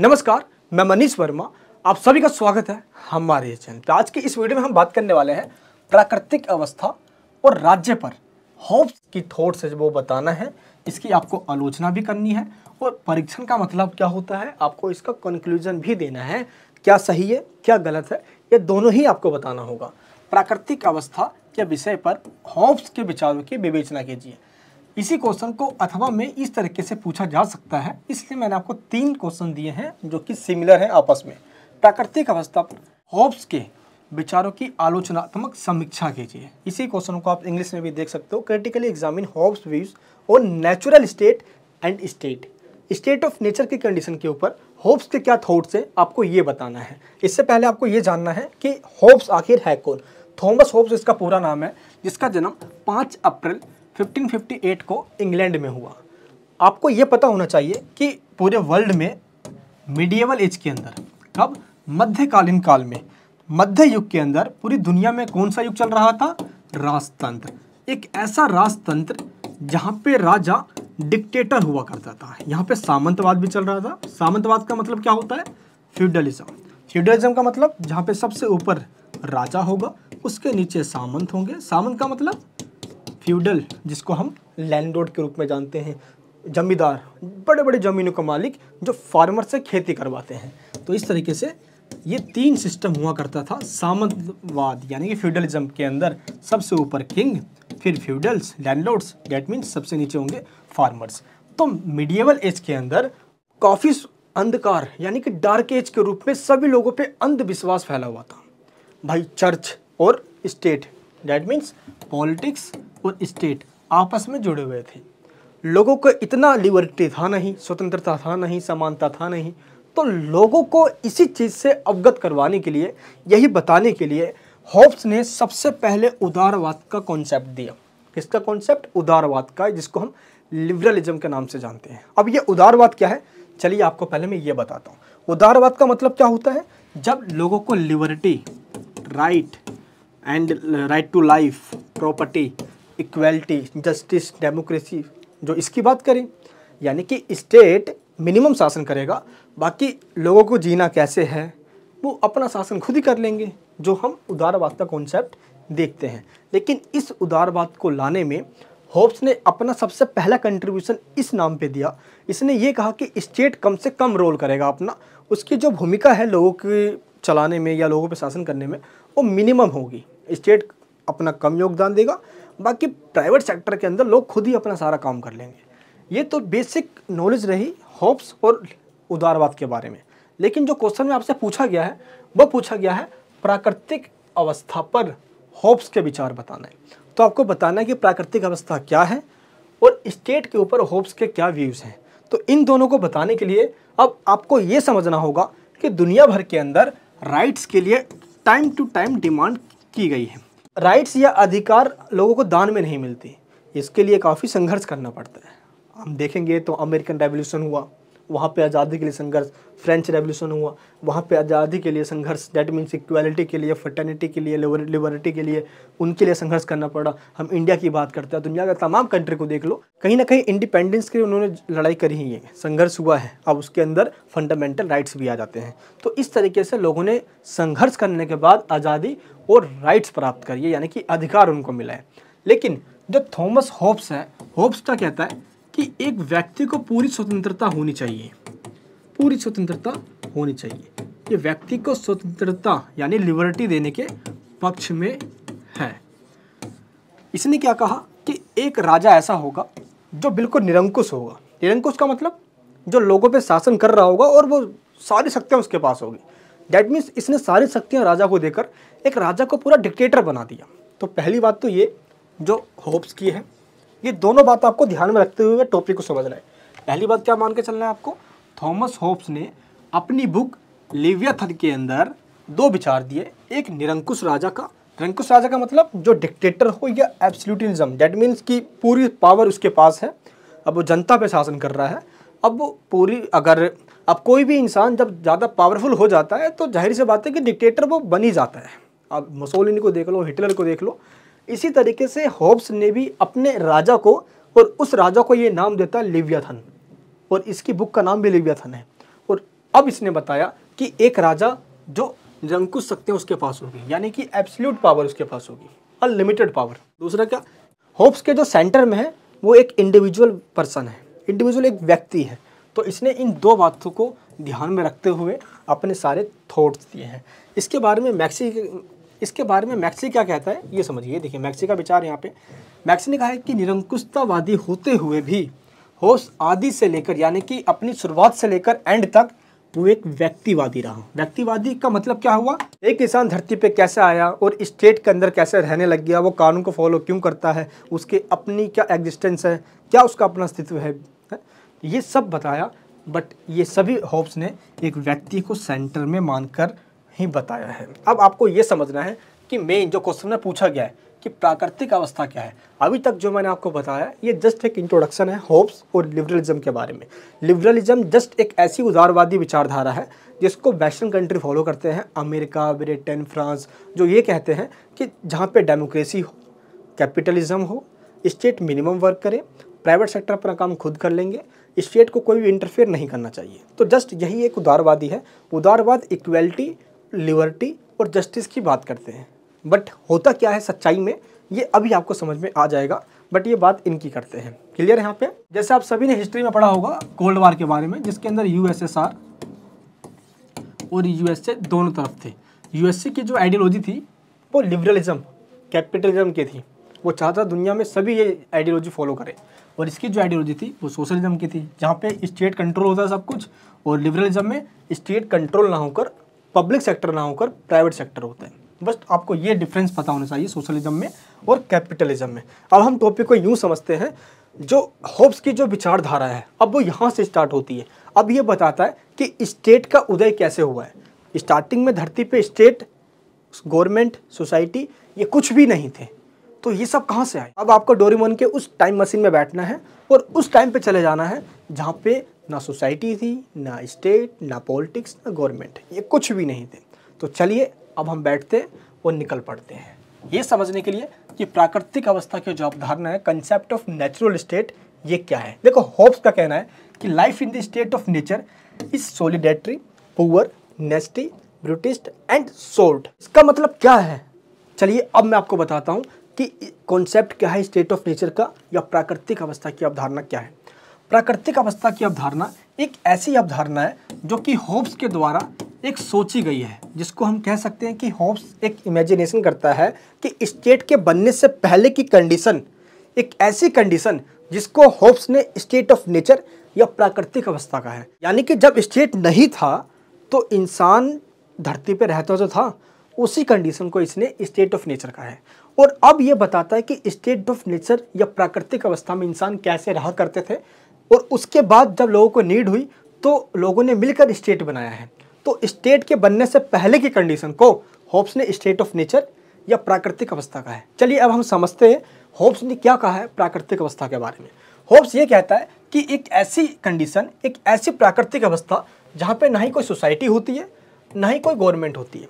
नमस्कार मैं मनीष वर्मा आप सभी का स्वागत है हमारे चैनल पर आज की इस वीडियो में हम बात करने वाले हैं प्राकृतिक अवस्था और राज्य पर होप्स की थोट से वो बताना है इसकी आपको आलोचना भी करनी है और परीक्षण का मतलब क्या होता है आपको इसका कंक्लूजन भी देना है क्या सही है क्या गलत है ये दोनों ही आपको बताना होगा प्राकृतिक अवस्था के विषय पर होप्स के विचारों की विवेचना कीजिए इसी क्वेश्चन को अथवा में इस तरीके से पूछा जा सकता है इसलिए मैंने आपको तीन क्वेश्चन दिए हैं जो कि सिमिलर हैं आपस में प्राकृतिक अवस्था पर होप्स के विचारों की आलोचनात्मक समीक्षा कीजिए इसी क्वेश्चन को आप इंग्लिश में भी देख सकते हो क्रिटिकली एग्जामिन होप्स व्यूज और natural state and state state of nature की कंडीशन के ऊपर होप्स के क्या थॉट्स है आपको ये बताना है इससे पहले आपको ये जानना है कि होप्स आखिर है कौन थॉमस होप्स इसका पूरा नाम है जिसका जन्म पाँच अप्रैल 1558 को इंग्लैंड में हुआ आपको ये पता होना चाहिए कि पूरे वर्ल्ड में मीडिएवल एज के अंदर कब मध्यकालीन काल में मध्य युग के अंदर पूरी दुनिया में कौन सा युग चल रहा था राजतंत्र एक ऐसा राजतंत्र जहाँ पे राजा डिक्टेटर हुआ करता था यहाँ पे सामंतवाद भी चल रहा था सामंतवाद का मतलब क्या होता है फ्यूडलिज्म फ्यूडलिज्म का मतलब जहाँ पे सबसे ऊपर राजा होगा उसके नीचे सामंत होंगे सामंत का मतलब फ्यूडल जिसको हम लैंडलॉर्ड के रूप में जानते हैं जमींदार बड़े बड़े ज़मीनों का मालिक जो फार्मर से खेती करवाते हैं तो इस तरीके से ये तीन सिस्टम हुआ करता था सामंतवाद यानी कि फ्यूडलिज्म के अंदर सबसे ऊपर किंग फिर फ्यूडल्स लैंडलॉर्ड्स डैट मीन्स सबसे नीचे होंगे फार्मर्स तो मिडिएवल एज के अंदर काफ़ी अंधकार यानी कि डार्क एज के रूप में सभी लोगों पे अंधविश्वास फैला हुआ था भाई चर्च और स्टेट डैट मीन्स पॉलिटिक्स और स्टेट आपस में जुड़े हुए थे लोगों को इतना लिबर्टी था नहीं स्वतंत्रता था नहीं समानता था नहीं तो लोगों को इसी चीज़ से अवगत करवाने के लिए यही बताने के लिए होप्स ने सबसे पहले उदारवाद का कॉन्सेप्ट दिया इसका कॉन्सेप्ट उदारवाद का जिसको हम लिबरलिज्म के नाम से जानते हैं अब ये उदारवाद क्या है चलिए आपको पहले मैं ये बताता हूँ उदारवाद का मतलब क्या होता है जब लोगों को liberty right and right to life property equality justice democracy जो इसकी बात करें यानी कि स्टेट मिनिमम शासन करेगा बाकी लोगों को जीना कैसे है वो अपना शासन खुद ही कर लेंगे जो हम उदारवाद का कॉन्सेप्ट देखते हैं लेकिन इस उदारवाद को लाने में होप्स ने अपना सबसे पहला कंट्रीब्यूशन इस नाम पे दिया इसने ये कहा कि स्टेट कम से कम रोल करेगा अपना उसकी जो भूमिका है लोगों के चलाने में या लोगों पर शासन करने में वो मिनिमम होगी स्टेट अपना कम योगदान देगा बाकी प्राइवेट सेक्टर के अंदर लोग खुद ही अपना सारा काम कर लेंगे ये तो बेसिक नॉलेज रही होप्स और उदारवाद के बारे में लेकिन जो क्वेश्चन में आपसे पूछा गया है वो पूछा गया है प्राकृतिक अवस्था पर होप्स के विचार बताना है तो आपको बताना है कि प्राकृतिक अवस्था क्या है और स्टेट के ऊपर होप्स के क्या व्यूज़ हैं तो इन दोनों को बताने के लिए अब आपको ये समझना होगा कि दुनिया भर के अंदर राइट्स के लिए टाइम टू टाइम डिमांड की गई है राइट्स या अधिकार लोगों को दान में नहीं मिलती इसके लिए काफ़ी संघर्ष करना पड़ता है हम देखेंगे तो अमेरिकन रेवोल्यूशन हुआ वहाँ पे आज़ादी के लिए संघर्ष फ्रेंच रेवोल्यूशन हुआ वहाँ पे आज़ादी के लिए संघर्ष डेट मीन्स इक्वालिटी के लिए फर्टर्निटी के लिए लिबर्टी के लिए उनके लिए संघर्ष करना पड़ा हम इंडिया की बात करते हैं दुनिया का तमाम कंट्री को देख लो कहीं ना कहीं इंडिपेंडेंस के लिए उन्होंने लड़ाई करी ही है संघर्ष हुआ है अब उसके अंदर फंडामेंटल राइट्स भी आ जाते हैं तो इस तरीके से लोगों ने संघर्ष करने के बाद आज़ादी और राइट्स प्राप्त करिए यानी कि अधिकार उनको मिला है लेकिन जो थॉमस होप्स है होप्स का कहता है कि एक व्यक्ति को पूरी स्वतंत्रता होनी चाहिए पूरी स्वतंत्रता होनी चाहिए ये व्यक्ति को स्वतंत्रता यानी लिबर्टी देने के पक्ष में है इसने क्या कहा कि एक राजा ऐसा होगा जो बिल्कुल निरंकुश होगा निरंकुश का मतलब जो लोगों पे शासन कर रहा होगा और वो सारी शक्तियाँ उसके पास होगी डैट मीन्स इसने सारी शक्तियाँ राजा को देकर एक राजा को पूरा डिक्टेटर बना दिया तो पहली बात तो ये जो होप्स की है ये दोनों बात आपको ध्यान में रखते हुए टॉपिक को समझना है पहली बात क्या मान के चलना है आपको थॉमस होप्स ने अपनी बुक लिवियाथन के अंदर दो विचार दिए एक निरंकुश राजा का निरंकुश राजा का मतलब जो डिक्टेटर हो या एब्सल्यूटिज्म डेट मीन्स कि पूरी पावर उसके पास है अब वो जनता पे शासन कर रहा है अब वो पूरी अगर अब कोई भी इंसान जब ज़्यादा पावरफुल हो जाता है तो जाहिर सी बात है कि डिक्टेटर वो बन ही जाता है अब मसोलिनी को देख लो हिटलर को देख लो इसी तरीके से होब्स ने भी अपने राजा को और उस राजा को ये नाम देता है लिव्याथन और इसकी बुक का नाम भी लिव्याथन है और अब इसने बताया कि एक राजा जो जंग कुछ सकते हैं उसके पास होगी यानी कि एब्सल्यूट पावर उसके पास होगी अनलिमिटेड पावर दूसरा क्या होप्स के जो सेंटर में है वो एक इंडिविजुअल पर्सन है इंडिविजुअल एक व्यक्ति है तो इसने इन दो बातों को ध्यान में रखते हुए अपने सारे थॉट्स दिए हैं इसके बारे में मैक्सी इसके बारे में मैक्सी क्या कहता है ये समझिए देखिए मैक्सी का विचार यहाँ पे मैक्सी ने कहा है कि निरंकुशतावादी होते हुए भी होश आदि से लेकर यानी कि अपनी शुरुआत से लेकर एंड तक वो एक व्यक्तिवादी रहा व्यक्तिवादी का मतलब क्या हुआ एक किसान धरती पे कैसे आया और स्टेट के अंदर कैसे रहने लग गया वो कानून को फॉलो क्यों करता है उसके अपनी क्या एग्जिस्टेंस है क्या उसका अपना अस्तित्व है ये सब बताया बट ये सभी होप्स ने एक व्यक्ति को सेंटर में मानकर ही बताया है अब आपको ये समझना है कि मेन जो क्वेश्चन में पूछा गया है कि प्राकृतिक अवस्था क्या है अभी तक जो मैंने आपको बताया ये जस्ट एक इंट्रोडक्शन है होप्स और लिबरलिज्म के बारे में लिबरलिज्म जस्ट एक ऐसी उदारवादी विचारधारा है जिसको वेस्टर्न कंट्री फॉलो करते हैं अमेरिका ब्रिटेन फ्रांस जो ये कहते हैं कि जहाँ पर डेमोक्रेसी हो कैपिटलिज्म हो स्टेट मिनिमम वर्क करे प्राइवेट सेक्टर अपना काम खुद कर लेंगे स्टेट को कोई भी इंटरफेयर नहीं करना चाहिए तो जस्ट यही एक उदारवादी है उदारवाद इक्वलिटी लिबर्टी और जस्टिस की बात करते हैं बट होता क्या है सच्चाई में ये अभी आपको समझ में आ जाएगा बट ये बात इनकी करते हैं क्लियर यहाँ पे जैसे आप सभी ने हिस्ट्री में पढ़ा होगा कोल्ड वार के बारे में जिसके अंदर यूएसएसआर और यूएसए दोनों तरफ थे यूएसए की जो आइडियोलॉजी थी वो लिबरलिज्म कैपिटलिज्म की थी वो चाहता दुनिया में सभी ये आइडियोलॉजी फॉलो करें और इसकी जो आइडियोलॉजी थी वो सोशलिज्म की थी जहाँ पे स्टेट कंट्रोल होता है सब कुछ और लिबरलिज्म में स्टेट कंट्रोल ना होकर पब्लिक सेक्टर ना होकर प्राइवेट सेक्टर होता है बस आपको ये डिफरेंस पता होना चाहिए सोशलिज्म में और कैपिटलिज्म में अब हम टॉपिक को यूँ समझते हैं जो होप्स की जो विचारधारा है अब वो यहाँ से स्टार्ट होती है अब ये बताता है कि स्टेट का उदय कैसे हुआ है स्टार्टिंग में धरती पे स्टेट गवर्नमेंट सोसाइटी ये कुछ भी नहीं थे तो ये सब कहाँ से आए अब आपको डोरीमोन के उस टाइम मशीन में बैठना है और उस टाइम पे चले जाना है जहाँ पे ना सोसाइटी थी ना स्टेट ना पॉलिटिक्स ना गवर्नमेंट ये कुछ भी नहीं थे तो चलिए अब हम बैठते और निकल पड़ते हैं ये समझने के लिए कि प्राकृतिक अवस्था की जो अवधारणा है कंसेप्ट ऑफ नेचुरल स्टेट ये क्या है देखो होप्स का कहना है कि life in the state of nature is solitary poor nasty brutish and short इसका मतलब क्या है चलिए अब मैं आपको बताता हूँ कि कॉन्सेप्ट क्या है स्टेट ऑफ नेचर का या प्राकृतिक अवस्था की अवधारणा क्या है प्राकृतिक अवस्था की अवधारणा एक ऐसी अवधारणा है जो कि होप्स के द्वारा एक सोची गई है जिसको हम कह सकते हैं कि होप्स एक इमेजिनेशन करता है कि स्टेट के बनने से पहले की कंडीशन एक ऐसी कंडीशन जिसको होप्स ने स्टेट ऑफ नेचर या प्राकृतिक अवस्था का है यानी कि जब स्टेट नहीं था तो इंसान धरती पर रहता जो था उसी कंडीशन को इसने स्टेट ऑफ नेचर का है और अब ये बताता है कि स्टेट ऑफ नेचर या प्राकृतिक अवस्था में इंसान कैसे रहा करते थे और उसके बाद जब लोगों को नीड हुई तो लोगों ने मिलकर स्टेट बनाया है तो स्टेट के बनने से पहले की कंडीशन को होप्स ने स्टेट ऑफ नेचर या प्राकृतिक अवस्था कहा है चलिए अब हम समझते हैं होप्स ने क्या कहा है प्राकृतिक अवस्था के बारे में होप्स ये कहता है कि एक ऐसी कंडीशन एक ऐसी प्राकृतिक अवस्था जहाँ पर ना ही कोई सोसाइटी होती है ना ही कोई गवर्नमेंट होती है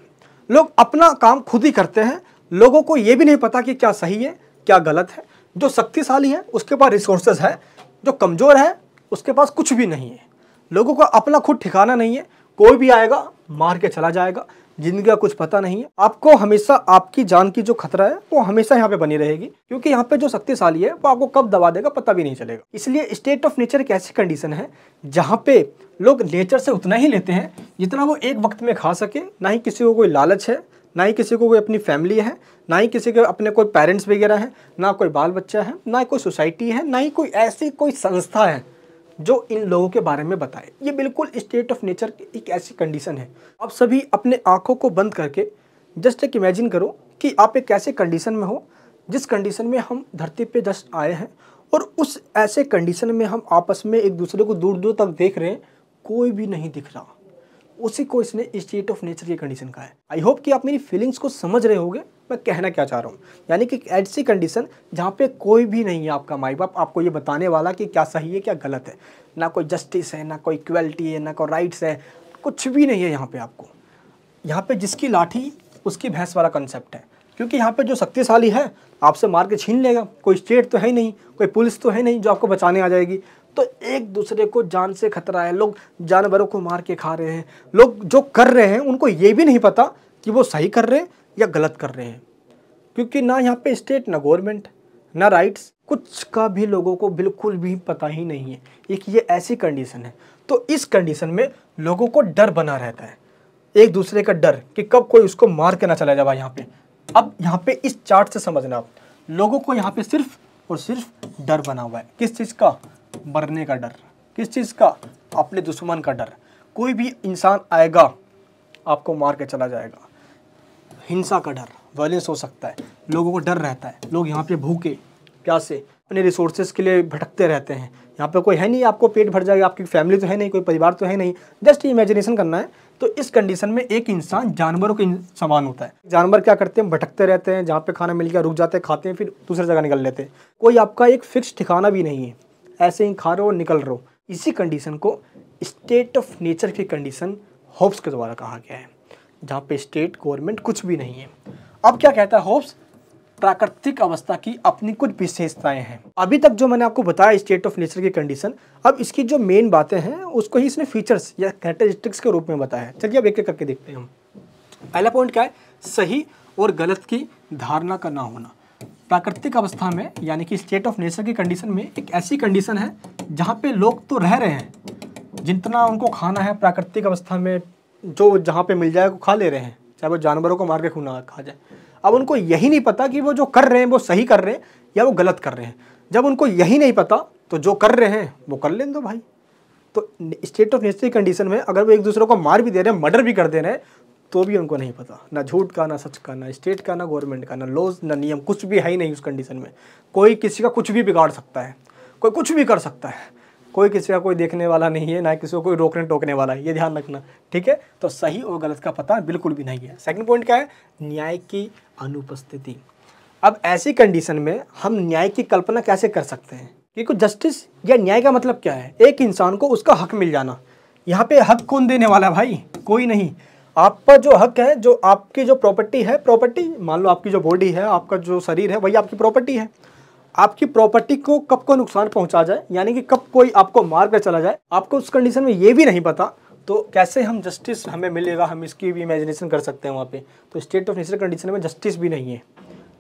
लोग अपना काम खुद ही करते हैं लोगों को ये भी नहीं पता कि क्या सही है क्या गलत है जो शक्तिशाली है उसके पास रिसोर्सेज है जो कमज़ोर है उसके पास कुछ भी नहीं है लोगों का अपना खुद ठिकाना नहीं है कोई भी आएगा मार के चला जाएगा जिंदगी का कुछ पता नहीं है आपको हमेशा आपकी जान की जो खतरा है वो हमेशा यहाँ पे बनी रहेगी क्योंकि यहाँ पे जो शक्तिशाली है वो आपको कब दबा देगा पता भी नहीं चलेगा इसलिए स्टेट ऑफ नेचर एक ऐसी कंडीशन है जहाँ पे लोग नेचर से उतना ही लेते हैं जितना वो एक वक्त में खा सके ना ही किसी को कोई लालच है ना ही किसी को कोई अपनी फैमिली है ना ही किसी के अपने कोई पेरेंट्स वगैरह हैं ना कोई बाल बच्चा है ना कोई सोसाइटी है ना ही कोई ऐसी कोई संस्था है जो इन लोगों के बारे में बताए ये बिल्कुल स्टेट ऑफ नेचर की एक ऐसी कंडीशन है आप सभी अपने आँखों को बंद करके जस्ट एक इमेजिन करो कि आप एक ऐसे कंडीशन में हो जिस कंडीशन में हम धरती पे जस्ट आए हैं और उस ऐसे कंडीशन में हम आपस में एक दूसरे को दूर दूर तक देख रहे हैं कोई भी नहीं दिख रहा उसी को इसने स्टेट ऑफ नेचर की कंडीशन कहा है आई होप कि आप मेरी फीलिंग्स को समझ रहे होंगे मैं कहना क्या चाह रहा हूँ यानी कि ऐसी कंडीशन जहाँ पे कोई भी नहीं है आपका माई बाप आपको ये बताने वाला कि क्या सही है क्या गलत है ना कोई जस्टिस है ना कोई इक्वलिटी है ना कोई राइट्स है कुछ भी नहीं है यहाँ पे आपको यहाँ पे जिसकी लाठी उसकी भैंस वाला कंसेप्ट है क्योंकि यहाँ पे जो शक्तिशाली है आपसे मार के छीन लेगा कोई स्टेट तो है ही नहीं कोई पुलिस तो है नहीं जो आपको बचाने आ जाएगी तो एक दूसरे को जान से खतरा है लोग जानवरों को मार के खा रहे हैं लोग जो कर रहे हैं उनको ये भी नहीं पता कि वो सही कर रहे हैं या गलत कर रहे हैं क्योंकि ना यहाँ पे स्टेट ना गवर्नमेंट ना राइट्स कुछ का भी लोगों को बिल्कुल भी पता ही नहीं है एक ये ऐसी कंडीशन है तो इस कंडीशन में लोगों को डर बना रहता है एक दूसरे का डर कि कब कोई उसको मार के ना चला जाए यहाँ पे अब यहाँ पे इस चार्ट से समझना आप लोगों को यहाँ पे सिर्फ और सिर्फ डर बना हुआ है किस चीज़ का मरने का डर किस चीज़ का अपने दुश्मन का डर कोई भी इंसान आएगा आपको मार के चला जाएगा हिंसा का डर वायलेंस हो सकता है लोगों को डर रहता है लोग यहाँ पे भूखे क्या से अपने रिसोर्सेज के लिए भटकते रहते हैं यहाँ पे कोई है नहीं आपको पेट भर जाएगा आपकी फैमिली तो है नहीं कोई परिवार तो है नहीं जस्ट इमेजिनेशन करना है तो इस कंडीशन में एक इंसान जानवरों के समान होता है जानवर क्या करते हैं भटकते रहते हैं जहाँ पे खाना मिल गया रुक जाते हैं खाते हैं फिर दूसरी जगह निकल लेते हैं कोई आपका एक फिक्स ठिकाना भी नहीं है ऐसे ही खा रहे हो निकल रहे हो इसी कंडीशन को स्टेट ऑफ नेचर की कंडीशन होप्स के द्वारा कहा गया है जहाँ पे स्टेट गवर्नमेंट कुछ भी नहीं है अब क्या कहता है होप्स प्राकृतिक अवस्था की अपनी कुछ विशेषताएं हैं अभी तक जो मैंने आपको बताया स्टेट ऑफ नेचर की कंडीशन अब इसकी जो मेन बातें हैं उसको ही इसने फीचर्स या कैरेक्टरिस्टिक्स के रूप में बताया है चलिए अब एक एक करके देखते हैं हम पहला पॉइंट क्या है सही और गलत की धारणा का ना होना प्राकृतिक अवस्था में यानी कि स्टेट ऑफ नेचर की कंडीशन में एक ऐसी कंडीशन है जहाँ पे लोग तो रह रहे हैं जितना उनको खाना है प्राकृतिक अवस्था में जो जहाँ पे मिल जाए वो खा ले रहे हैं चाहे वो जानवरों को मार के खून खा जाए अब उनको यही नहीं पता कि वो जो कर रहे हैं वो सही कर रहे हैं या वो गलत कर रहे हैं जब उनको यही नहीं पता तो जो कर रहे हैं वो कर लें दो भाई तो स्टेट ऑफ नेचर की कंडीशन में अगर वो एक दूसरे को मार भी दे रहे हैं मर्डर भी कर दे रहे हैं तो भी उनको नहीं पता ना झूठ का ना सच का ना स्टेट का ना गवर्नमेंट का ना लॉज ना नियम कुछ भी है ही नहीं उस कंडीशन में कोई किसी का कुछ भी बिगाड़ सकता है कोई कुछ भी कर सकता है कोई किसी का कोई देखने वाला नहीं है ना किसी को कोई रोकने टोकने वाला है ये ध्यान रखना ठीक है तो सही और गलत का पता बिल्कुल भी नहीं है सेकंड पॉइंट क्या है न्याय की अनुपस्थिति अब ऐसी कंडीशन में हम न्याय की कल्पना कैसे कर सकते हैं क्योंकि जस्टिस या न्याय का मतलब क्या है एक इंसान को उसका हक मिल जाना यहाँ पे हक कौन देने वाला है भाई कोई नहीं आपका जो हक है जो आपकी जो प्रॉपर्टी है प्रॉपर्टी मान लो आपकी जो बॉडी है आपका जो शरीर है वही आपकी प्रॉपर्टी है आपकी प्रॉपर्टी को कब को नुकसान पहुंचा जाए यानी कि कब कोई आपको मार कर चला जाए आपको उस कंडीशन में ये भी नहीं पता तो कैसे हम जस्टिस हमें मिलेगा हम इसकी भी इमेजिनेशन कर सकते हैं वहाँ पे तो स्टेट ऑफ नेचर कंडीशन में जस्टिस भी नहीं है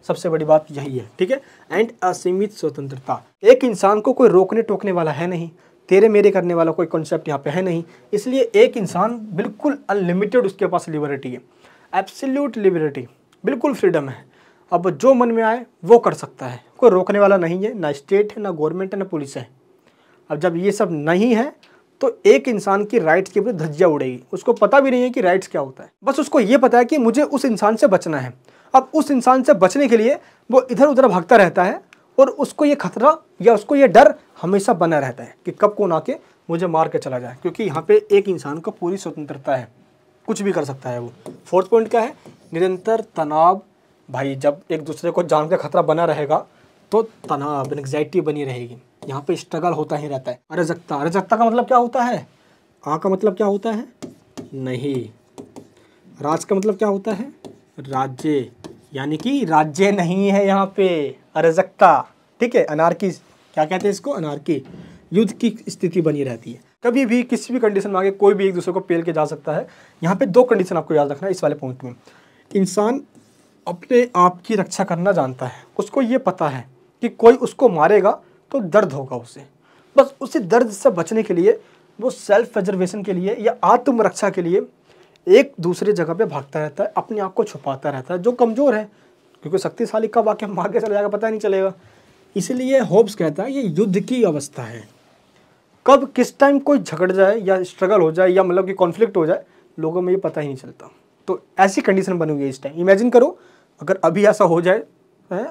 सबसे बड़ी बात यही है ठीक है एंड असीमित स्वतंत्रता एक इंसान को कोई रोकने टोकने वाला है नहीं तेरे मेरे करने वाला कोई कॉन्सेप्ट यहाँ पे है नहीं इसलिए एक इंसान बिल्कुल अनलिमिटेड उसके पास लिबर्टी है एब्सल्यूट लिबर्टी बिल्कुल फ्रीडम है अब जो मन में आए वो कर सकता है कोई रोकने वाला नहीं है ना स्टेट है ना गवर्नमेंट है ना पुलिस है अब जब ये सब नहीं है तो एक इंसान की राइट्स के ऊपर धज्जिया उड़ेगी उसको पता भी नहीं है कि राइट्स क्या होता है बस उसको ये पता है कि मुझे उस इंसान से बचना है अब उस इंसान से बचने के लिए वो इधर उधर भागता रहता है और उसको ये खतरा या उसको ये डर हमेशा बना रहता है कि कब कौन आके मुझे मार के चला जाए क्योंकि यहाँ पे एक इंसान को पूरी स्वतंत्रता है कुछ भी कर सकता है वो फोर्थ पॉइंट क्या है निरंतर तनाव भाई जब एक दूसरे को जान का खतरा बना रहेगा तो तनाव एग्जाइटी बनी रहेगी यहाँ पे स्ट्रगल होता ही रहता है अरजकता अरजकता का मतलब क्या होता है आ का मतलब क्या होता है नहीं राज का मतलब क्या होता है राज्य यानी कि राज्य नहीं है यहाँ पे अरजकता ठीक है अनारकी क्या कहते हैं इसको अनारकी युद्ध की स्थिति बनी रहती है कभी भी किसी भी कंडीशन में आगे कोई भी एक दूसरे को पेल के जा सकता है यहाँ पे दो कंडीशन आपको याद रखना है इस वाले पॉइंट में इंसान अपने आप की रक्षा करना जानता है उसको ये पता है कि कोई उसको मारेगा तो दर्द होगा उसे बस उसी दर्द से बचने के लिए वो सेल्फ प्रजर्वेशन के लिए या आत्मरक्षा के लिए एक दूसरे जगह पे भागता रहता है अपने आप को छुपाता रहता है जो कमज़ोर है क्योंकि शक्तिशाली कब आके मार के चला जाएगा पता नहीं चलेगा इसलिए होब्स कहता है ये युद्ध की अवस्था है कब किस टाइम कोई झगड़ जाए या स्ट्रगल हो जाए या मतलब कि कॉन्फ्लिक्ट हो जाए लोगों में ये पता ही नहीं चलता तो ऐसी कंडीशन बनी हुई है इस टाइम इमेजिन करो अगर अभी ऐसा हो जाए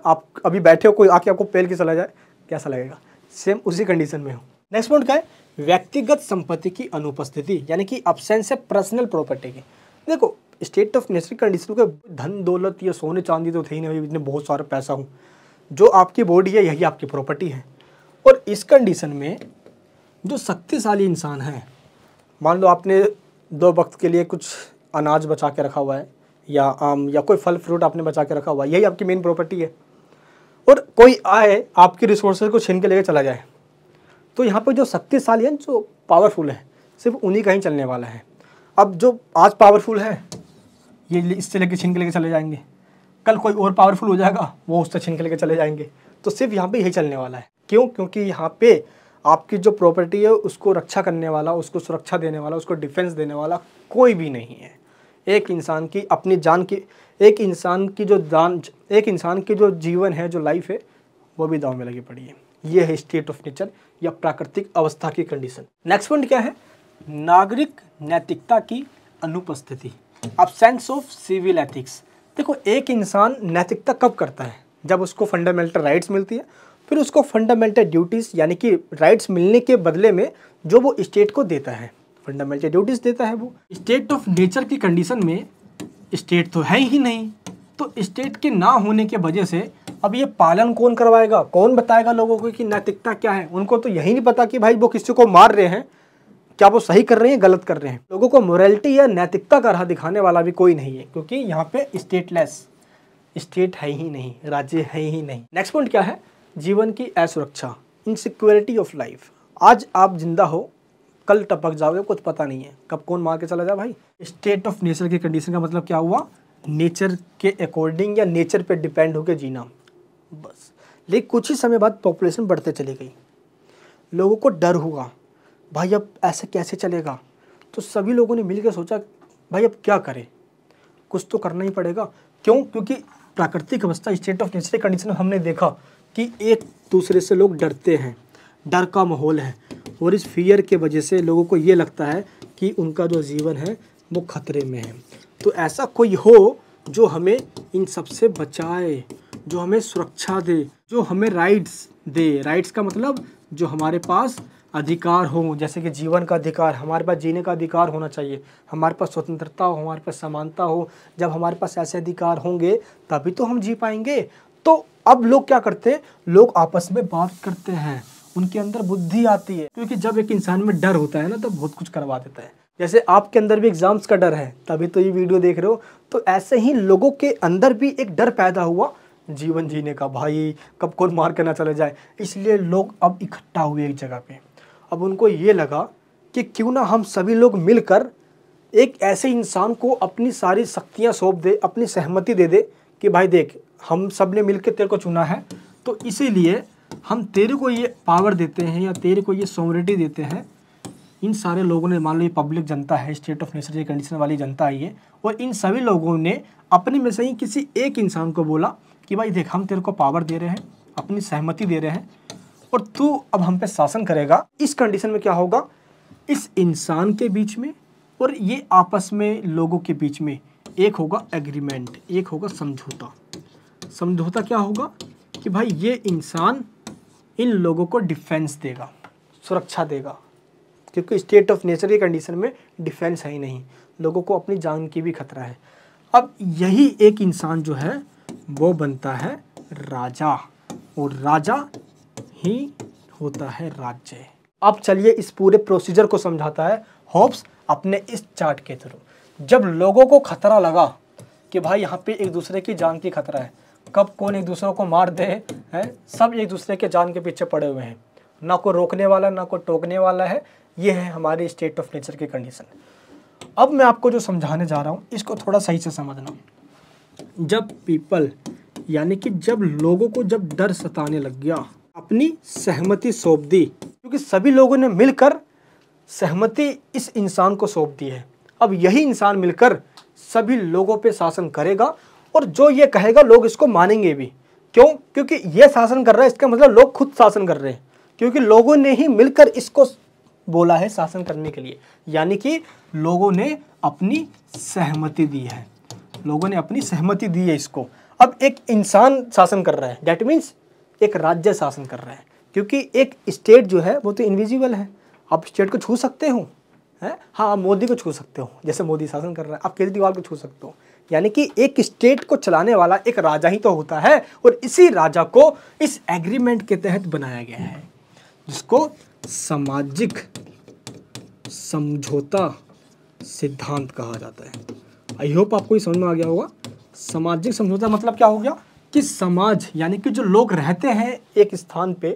आप अभी बैठे हो कोई आके आपको पेल के चला जाए कैसा लगेगा सेम उसी कंडीशन में हो नेक्स्ट पॉइंट क्या है व्यक्तिगत संपत्ति की अनुपस्थिति यानी कि अब्सेंस है पर्सनल प्रॉपर्टी की देखो स्टेट ऑफ नेचर कंडीशन को धन दौलत या सोने चांदी तो थे ही नहीं इतने बहुत सारा पैसा हूँ जो आपकी बॉडी है यही आपकी प्रॉपर्टी है और इस कंडीशन में जो शक्तिशाली इंसान है मान लो आपने दो वक्त के लिए कुछ अनाज बचा के रखा हुआ है या आम या कोई फल फ्रूट आपने बचा के रखा हुआ है यही आपकी मेन प्रॉपर्टी है और कोई आए आपकी रिसोर्सेज को छीन के लेके चला जाए तो यहाँ पर जो शक्तिशाली हैं जो पावरफुल हैं सिर्फ उन्हीं का ही चलने वाला है अब जो आज पावरफुल है ये इससे लेके छीन के लेके चले जाएंगे कल कोई और पावरफुल हो जाएगा वो उससे छिन के लेके चले जाएंगे तो सिर्फ यहाँ पे यही चलने वाला है क्यों क्योंकि यहाँ पे आपकी जो प्रॉपर्टी है उसको रक्षा करने वाला उसको सुरक्षा देने वाला उसको डिफेंस देने वाला कोई भी नहीं है एक इंसान की अपनी जान की एक इंसान की जो जान एक इंसान की जो जीवन है जो लाइफ है वो भी दाव में लगी पड़ी है ये है स्टेट ऑफ नेचर या प्राकृतिक अवस्था की कंडीशन नेक्स्ट पॉइंट क्या है नागरिक नैतिकता की अनुपस्थिति सेंस ऑफ सिविल एथिक्स देखो एक इंसान नैतिकता कब करता है जब उसको फंडामेंटल राइट्स मिलती है फिर उसको फंडामेंटल ड्यूटीज़ यानी कि राइट्स मिलने के बदले में जो वो स्टेट को देता है फंडामेंटल ड्यूटीज़ देता है वो स्टेट ऑफ नेचर की कंडीशन में स्टेट तो है ही नहीं तो स्टेट के ना होने के वजह से अब ये पालन कौन करवाएगा कौन बताएगा लोगों को कि नैतिकता क्या है उनको तो यही नहीं पता कि भाई वो किसी को मार रहे हैं क्या वो सही कर रहे हैं गलत कर रहे हैं लोगों को मोरलिटी या नैतिकता का राह दिखाने वाला भी कोई नहीं है क्योंकि यहाँ पे स्टेटलेस स्टेट है ही नहीं राज्य है ही नहीं नेक्स्ट पॉइंट क्या है जीवन की असुरक्षा इनसिक्योरिटी ऑफ लाइफ आज आप जिंदा हो कल टपक जाओगे कुछ पता नहीं है कब कौन मार के चला जाए भाई स्टेट ऑफ नेचर की कंडीशन का मतलब क्या हुआ नेचर के अकॉर्डिंग या नेचर पे डिपेंड होकर जीना बस लेकिन कुछ ही समय बाद पॉपुलेशन बढ़ते चली गई लोगों को डर हुआ भाई अब ऐसे कैसे चलेगा तो सभी लोगों ने मिलकर सोचा भाई अब क्या करें कुछ तो करना ही पड़ेगा क्यों क्योंकि प्राकृतिक अवस्था स्टेट ऑफ नेचर कंडीशन में हमने देखा कि एक दूसरे से लोग डरते हैं डर का माहौल है और इस फियर के वजह से लोगों को ये लगता है कि उनका जो जीवन है वो खतरे में है तो ऐसा कोई हो जो हमें इन सब से बचाए जो हमें सुरक्षा दे जो हमें राइट्स दे राइट्स का मतलब जो हमारे पास अधिकार हो जैसे कि जीवन का अधिकार हमारे पास जीने का अधिकार होना चाहिए हमारे पास स्वतंत्रता हो हमारे पास समानता हो जब हमारे पास ऐसे अधिकार होंगे तभी तो हम जी पाएंगे तो अब लोग क्या करते हैं लोग आपस में बात करते हैं उनके अंदर बुद्धि आती है क्योंकि जब एक इंसान में डर होता है ना तो बहुत कुछ करवा देता है जैसे आपके अंदर भी एग्ज़ाम्स का डर है तभी तो ये वीडियो देख रहे हो तो ऐसे ही लोगों के अंदर भी एक डर पैदा हुआ जीवन जीने का भाई कब कौन मार के ना चले जाए इसलिए लोग अब इकट्ठा हुए एक जगह पे अब उनको ये लगा कि क्यों ना हम सभी लोग मिलकर एक ऐसे इंसान को अपनी सारी शक्तियाँ सौंप दे अपनी सहमति दे दे कि भाई देख हम सब ने मिल तेरे को चुना है तो इसीलिए हम तेरे को ये पावर देते हैं या तेरे को ये सॉमरिटी देते हैं इन सारे लोगों ने मान लो ये पब्लिक जनता है स्टेट ऑफ नेचर की कंडीशन वाली जनता है ये और इन सभी लोगों ने अपने में से ही किसी एक इंसान को बोला कि भाई देख हम तेरे को पावर दे रहे हैं अपनी सहमति दे रहे हैं और तू अब हम पे शासन करेगा इस कंडीशन में क्या होगा इस इंसान के बीच में और ये आपस में लोगों के बीच में एक होगा एग्रीमेंट एक होगा समझौता समझौता क्या होगा कि भाई ये इंसान इन लोगों को डिफेंस देगा सुरक्षा देगा क्योंकि स्टेट ऑफ नेचर की कंडीशन में डिफेंस है ही नहीं लोगों को अपनी जान की भी खतरा है अब यही एक इंसान जो है वो बनता है राजा और राजा ही होता है राज्य अब चलिए इस पूरे प्रोसीजर को समझाता है होप्स अपने इस चार्ट के थ्रू जब लोगों को खतरा लगा कि भाई यहाँ पे एक दूसरे की जान की खतरा है कब कौन एक दूसरे को मार दे है सब एक दूसरे के जान के पीछे पड़े हुए हैं ना कोई रोकने वाला ना कोई टोकने वाला है ये है हमारे स्टेट ऑफ नेचर की कंडीशन अब मैं आपको जो समझाने जा रहा हूँ इसको थोड़ा सही से समझना जब पीपल यानी कि जब लोगों को जब डर सताने लग गया अपनी सहमति सौंप दी क्योंकि सभी लोगों ने मिलकर सहमति इस इंसान को सौंप दी है अब यही इंसान मिलकर सभी लोगों पे शासन करेगा और जो ये कहेगा लोग इसको मानेंगे भी क्यों क्योंकि ये शासन कर रहा है इसका मतलब लोग खुद शासन कर रहे हैं क्योंकि लोगों ने ही मिलकर इसको बोला है शासन करने के लिए यानी कि लोगों ने अपनी सहमति दी है लोगों ने अपनी सहमति दी है इसको अब एक इंसान शासन कर रहा है डेट मीन्स एक राज्य शासन कर रहा है क्योंकि एक स्टेट जो है वो तो इनविजिबल है आप स्टेट को छू सकते हो है हाँ आप मोदी को छू सकते हो जैसे मोदी शासन कर रहा है आप केजरीवाल को छू सकते हो यानी कि एक स्टेट को चलाने वाला एक राजा ही तो होता है और इसी राजा को इस एग्रीमेंट के तहत बनाया गया है जिसको सामाजिक समझौता सिद्धांत कहा जाता है आई होप आपको ये समझ में आ गया होगा सामाजिक समझौता मतलब क्या हो गया कि समाज यानी कि जो लोग रहते हैं एक स्थान पे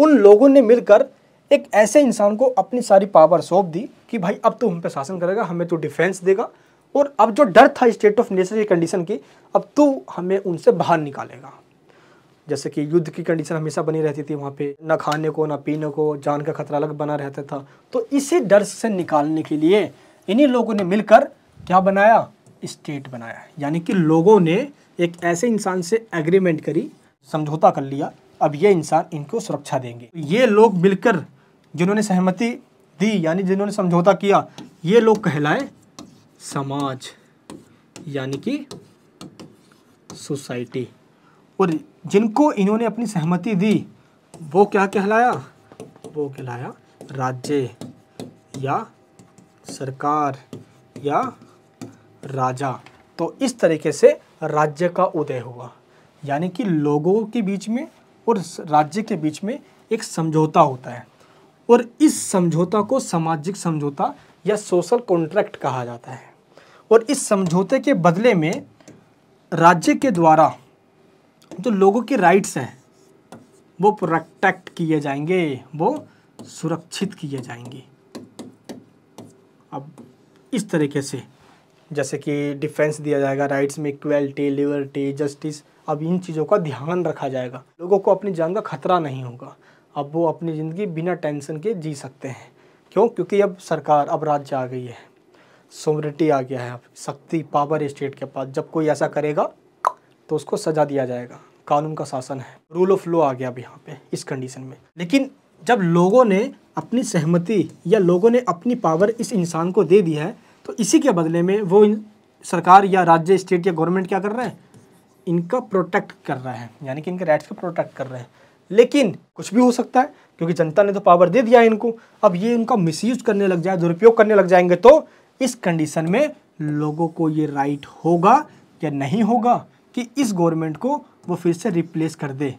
उन लोगों ने मिलकर एक ऐसे इंसान को अपनी सारी पावर सौंप दी कि भाई अब तो हम पे शासन करेगा हमें तो डिफेंस देगा और अब जो डर था स्टेट ऑफ नेचर की कंडीशन की अब तू हमें उनसे बाहर निकालेगा जैसे कि युद्ध की कंडीशन हमेशा बनी रहती थी वहाँ पे ना खाने को ना पीने को जान का खतरा अलग बना रहता था तो इसी डर से निकालने के लिए इन्हीं लोगों ने मिलकर क्या बनाया स्टेट बनाया यानी कि लोगों ने एक ऐसे इंसान से एग्रीमेंट करी समझौता कर लिया अब ये इंसान इनको सुरक्षा देंगे ये लोग मिलकर जिन्होंने सहमति दी यानी जिन्होंने समझौता किया ये लोग कहलाए समाज यानी कि सोसाइटी और जिनको इन्होंने अपनी सहमति दी वो क्या कहलाया वो कहलाया राज्य या सरकार या राजा तो इस तरीके से राज्य का उदय हुआ यानी कि लोगों के बीच में और राज्य के बीच में एक समझौता होता है और इस समझौता को सामाजिक समझौता या सोशल कॉन्ट्रैक्ट कहा जाता है और इस समझौते के बदले में राज्य के द्वारा जो लोगों के राइट्स हैं वो प्रोटेक्ट किए जाएंगे वो सुरक्षित किए जाएंगे अब इस तरीके से जैसे कि डिफेंस दिया जाएगा राइट्स में इक्वलिटी लिबर्टी जस्टिस अब इन चीज़ों का ध्यान रखा जाएगा लोगों को अपनी जान का खतरा नहीं होगा अब वो अपनी ज़िंदगी बिना टेंशन के जी सकते हैं क्यों क्योंकि अब सरकार अब राज्य आ गई है सोमरिटी आ गया है अब शक्ति पावर स्टेट के पास जब कोई ऐसा करेगा तो उसको सजा दिया जाएगा कानून का शासन है रूल ऑफ लॉ आ गया अब यहाँ पे इस कंडीशन में लेकिन जब लोगों ने अपनी सहमति या लोगों ने अपनी पावर इस इंसान को दे दी है तो इसी के बदले में वो सरकार या राज्य स्टेट या गवर्नमेंट क्या कर रहे हैं इनका प्रोटेक्ट कर रहे हैं यानी कि इनके राइट्स को प्रोटेक्ट कर रहे हैं लेकिन कुछ भी हो सकता है क्योंकि जनता ने तो पावर दे दिया है इनको अब ये इनका मिसयूज करने लग जाए दुरुपयोग करने लग जाएंगे तो इस कंडीशन में लोगों को ये राइट होगा या नहीं होगा कि इस गवर्नमेंट को वो फिर से रिप्लेस कर दे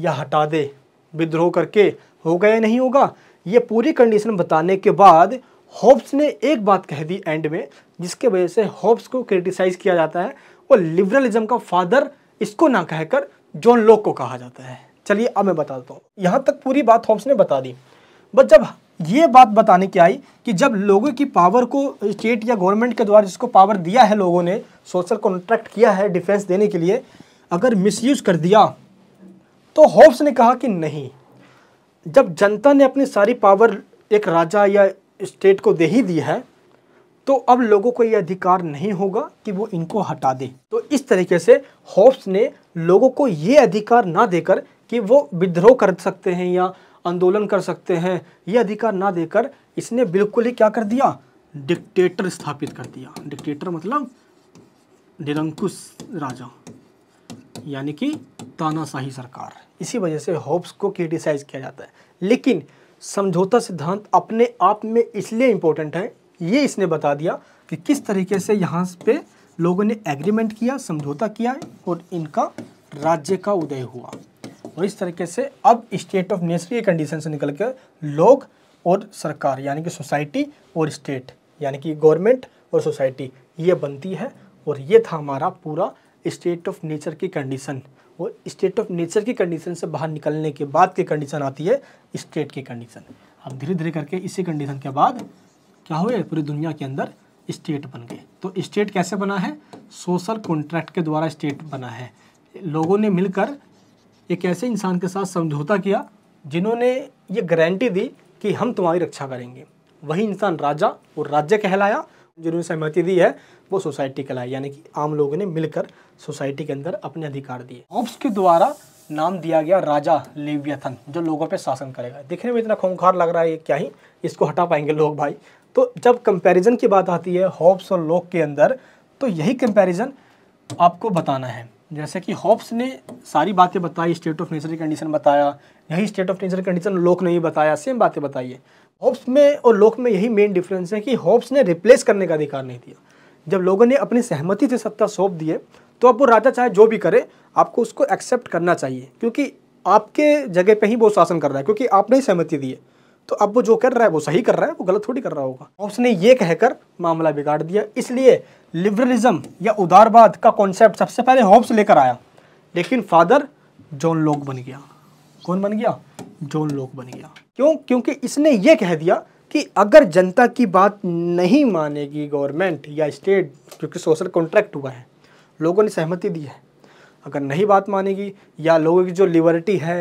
या हटा दे विद्रोह करके होगा या नहीं होगा ये पूरी कंडीशन बताने के बाद होब्स ने एक बात कह दी एंड में जिसके वजह से होब्स को क्रिटिसाइज किया जाता है और लिबरलिज्म का फादर इसको ना कहकर जॉन लोक को कहा जाता है चलिए अब मैं बताता हूँ यहाँ तक पूरी बात होप्स ने बता दी बट जब ये बात बताने की आई कि जब लोगों की पावर को स्टेट या गवर्नमेंट के द्वारा जिसको पावर दिया है लोगों ने सोशल कॉन्ट्रैक्ट किया है डिफेंस देने के लिए अगर मिसयूज कर दिया तो होप्स ने कहा कि नहीं जब जनता ने अपनी सारी पावर एक राजा या स्टेट को दे ही दी है तो अब लोगों को ये अधिकार नहीं होगा कि वो इनको हटा दे तो इस तरीके से होप्स ने लोगों को ये अधिकार ना देकर कि वो विद्रोह कर सकते हैं या आंदोलन कर सकते हैं ये अधिकार ना देकर इसने बिल्कुल ही क्या कर दिया डिक्टेटर स्थापित कर दिया डिक्टेटर मतलब निरंकुश राजा यानी कि तानाशाही सरकार इसी वजह से होप्स को क्रिटिसाइज किया जाता है लेकिन समझौता सिद्धांत अपने आप में इसलिए इम्पोर्टेंट है ये इसने बता दिया कि किस तरीके से यहाँ पे लोगों ने एग्रीमेंट किया समझौता किया और इनका राज्य का उदय हुआ और इस तरीके से अब स्टेट ऑफ नेचर के कंडीशन से निकल कर लोग और सरकार यानी कि सोसाइटी और स्टेट यानी कि गवर्नमेंट और सोसाइटी ये बनती है और ये था हमारा पूरा स्टेट ऑफ नेचर की कंडीशन और स्टेट ऑफ नेचर की कंडीशन से बाहर निकलने के बाद की कंडीशन आती है स्टेट की कंडीशन अब धीरे धीरे करके इसी कंडीशन के बाद क्या हुए पूरी दुनिया के अंदर स्टेट बन गए तो स्टेट कैसे बना है सोशल कॉन्ट्रैक्ट के द्वारा स्टेट बना है लोगों ने मिलकर एक ऐसे इंसान के साथ समझौता किया जिन्होंने ये गारंटी दी कि हम तुम्हारी रक्षा करेंगे वही इंसान राजा और राज्य कहलाया जिन्होंने सहमति दी है वो सोसाइटी कहलाई यानी कि आम लोगों ने मिलकर सोसाइटी के अंदर अपने अधिकार दिए ऑप्स के द्वारा नाम दिया गया राजा लेवियथन जो लोगों पर शासन करेगा दिखने में इतना खूंखार लग रहा है क्या ही इसको हटा पाएंगे लोग भाई तो जब कंपैरिजन की बात आती है हॉब्स और लोक के अंदर तो यही कंपैरिजन आपको बताना है जैसे कि हॉब्स ने सारी बातें बताई स्टेट ऑफ नेचर कंडीशन बताया यही स्टेट ऑफ नेचर कंडीशन लोक नहीं बताया सेम बातें बताइए हॉप्स में और लोक में यही मेन डिफरेंस है कि हॉप्स ने रिप्लेस करने का अधिकार नहीं दिया जब लोगों ने अपनी सहमति से सत्ता सौंप दिए तो अब वो राजा चाहे जो भी करे आपको उसको एक्सेप्ट करना चाहिए क्योंकि आपके जगह पे ही वो शासन कर रहा है क्योंकि आपने ही सहमति दी है तो अब वो जो कर रहा है वो सही कर रहा है वो गलत थोड़ी कर रहा होगा माउस ने ये कहकर मामला बिगाड़ दिया इसलिए लिबरलिज्म या उदारवाद का कॉन्सेप्ट सबसे पहले हॉब्स लेकर आया लेकिन फादर जॉन लोक बन गया कौन बन गया जॉन लोक बन गया क्यों क्योंकि इसने ये कह दिया कि अगर जनता की बात नहीं मानेगी गवर्नमेंट या स्टेट क्योंकि सोशल कॉन्ट्रैक्ट हुआ है लोगों ने सहमति दी है अगर नहीं बात मानेगी या लोगों की जो लिबर्टी है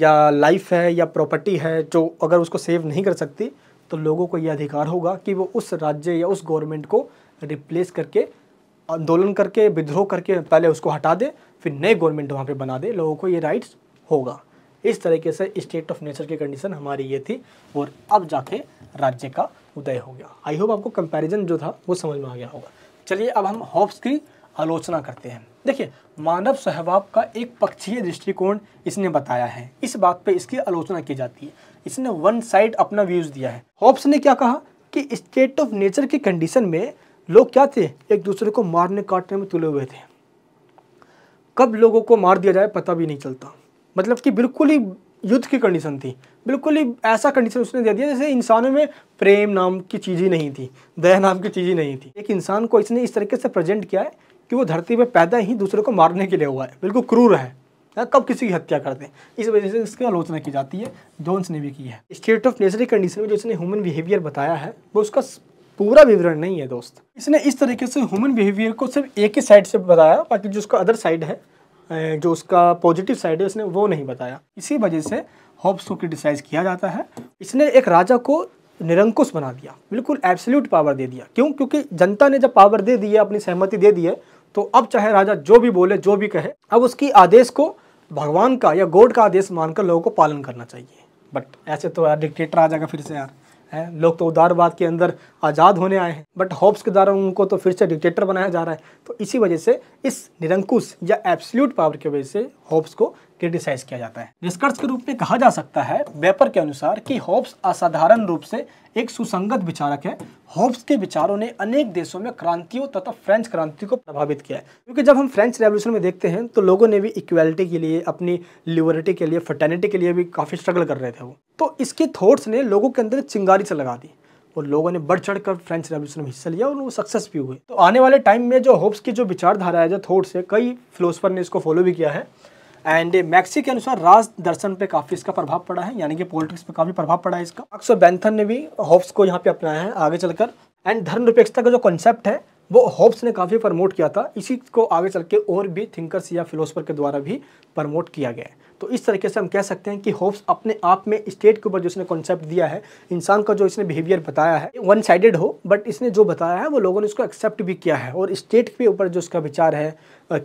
या लाइफ है या प्रॉपर्टी है जो अगर उसको सेव नहीं कर सकती तो लोगों को यह अधिकार होगा कि वो उस राज्य या उस गवर्नमेंट को रिप्लेस करके आंदोलन करके विद्रोह करके पहले उसको हटा दे फिर नए गवर्नमेंट वहाँ पे बना दे लोगों को ये राइट्स होगा इस तरीके से स्टेट ऑफ नेचर की कंडीशन हमारी ये थी और अब जाके राज्य का उदय हो गया आई होप आपको कंपैरिजन जो था वो समझ में आ गया होगा चलिए अब हम हॉब्स की आलोचना करते हैं देखिए मानव सहवाब का एक पक्षीय दृष्टिकोण इसने बताया है इस बात पे इसकी आलोचना की जाती है इसने वन साइड अपना व्यूज दिया है होप्स ने क्या कहा कि स्टेट ऑफ नेचर की कंडीशन में लोग क्या थे एक दूसरे को मारने काटने में तुले हुए थे कब लोगों को मार दिया जाए पता भी नहीं चलता मतलब कि बिल्कुल ही युद्ध की कंडीशन थी बिल्कुल ही ऐसा कंडीशन उसने दे दिया जैसे इंसानों में प्रेम नाम की चीज़ ही नहीं थी दया नाम की चीज़ ही नहीं थी एक इंसान को इसने इस तरीके से प्रेजेंट किया है कि वो धरती पर पैदा ही दूसरे को मारने के लिए हुआ है बिल्कुल क्रूर है हाँ, कब किसी की हत्या करते हैं इस वजह से इसकी आलोचना की जाती है जोन्स ने भी की है स्टेट ऑफ नेचरल कंडीशन में जो इसने ह्यूमन बिहेवियर बताया है वो उसका पूरा विवरण नहीं है दोस्त इसने इस तरीके से ह्यूमन बिहेवियर को सिर्फ एक ही साइड से बताया बाकी जो उसका अदर साइड है जो उसका पॉजिटिव साइड है उसने वो नहीं बताया इसी वजह से होप्स को क्रिटिसाइज किया जाता है इसने एक राजा को निरंकुश बना दिया बिल्कुल एब्सोल्यूट पावर दे दिया क्यों क्योंकि जनता ने जब पावर दे दी है अपनी सहमति दे दी है तो अब चाहे राजा जो भी बोले जो भी कहे अब उसकी आदेश को भगवान का या गॉड का आदेश मानकर लोगों को पालन करना चाहिए बट ऐसे तो यार डिक्टेटर आ जाएगा फिर से यार है लोग तो उदारवाद के अंदर आज़ाद होने आए हैं बट होप्स के द्वारा उनको तो फिर से डिक्टेटर बनाया जा रहा है तो इसी वजह से इस निरंकुश या एब्सल्यूट पावर की वजह से होप्स को क्रिटिसाइज किया जाता है निष्कर्ष के रूप में कहा जा सकता है वेपर के अनुसार कि होब्स असाधारण रूप से एक सुसंगत विचारक है होब्स के विचारों ने अनेक देशों में क्रांतियों तथा फ्रेंच क्रांति को प्रभावित किया है क्योंकि जब हम फ्रेंच रेवोल्यूशन में देखते हैं तो लोगों ने भी इक्वलिटी के लिए अपनी लिबर्टी के लिए फर्टर्निटी के लिए भी काफ़ी स्ट्रगल कर रहे थे वो तो इसके थॉट्स ने लोगों के अंदर चिंगारी से लगा दी और लोगों ने बढ़ चढ़ कर फ्रेंच रेवोल्यूशन में हिस्सा लिया और वो सक्सेस भी हुए तो आने वाले टाइम में जो होप्स की जो विचारधारा है जो थॉट्स है कई फिलोसफर ने इसको फॉलो भी किया है एंड मैक्सी के अनुसार राज दर्शन पे काफ़ी इसका प्रभाव पड़ा है यानी कि पॉलिटिक्स पे काफ़ी प्रभाव पड़ा है इसका मार्क्स और बैंथन ने भी होप्स को यहाँ पे अपनाया है आगे चलकर एंड धर्म निरपेक्षता का जो कॉन्सेप्ट है वो होप्स ने काफ़ी प्रमोट किया था इसी को आगे चल के और भी थिंकर्स या फिलोसफर के द्वारा भी प्रमोट किया गया है तो इस तरीके से हम कह सकते हैं कि होप्स अपने आप में स्टेट के ऊपर जो इसने कॉन्सेप्ट दिया है इंसान का जो इसने बिहेवियर बताया है वन साइडेड हो बट इसने जो बताया है वो लोगों ने इसको एक्सेप्ट भी किया है और स्टेट के ऊपर जो इसका विचार है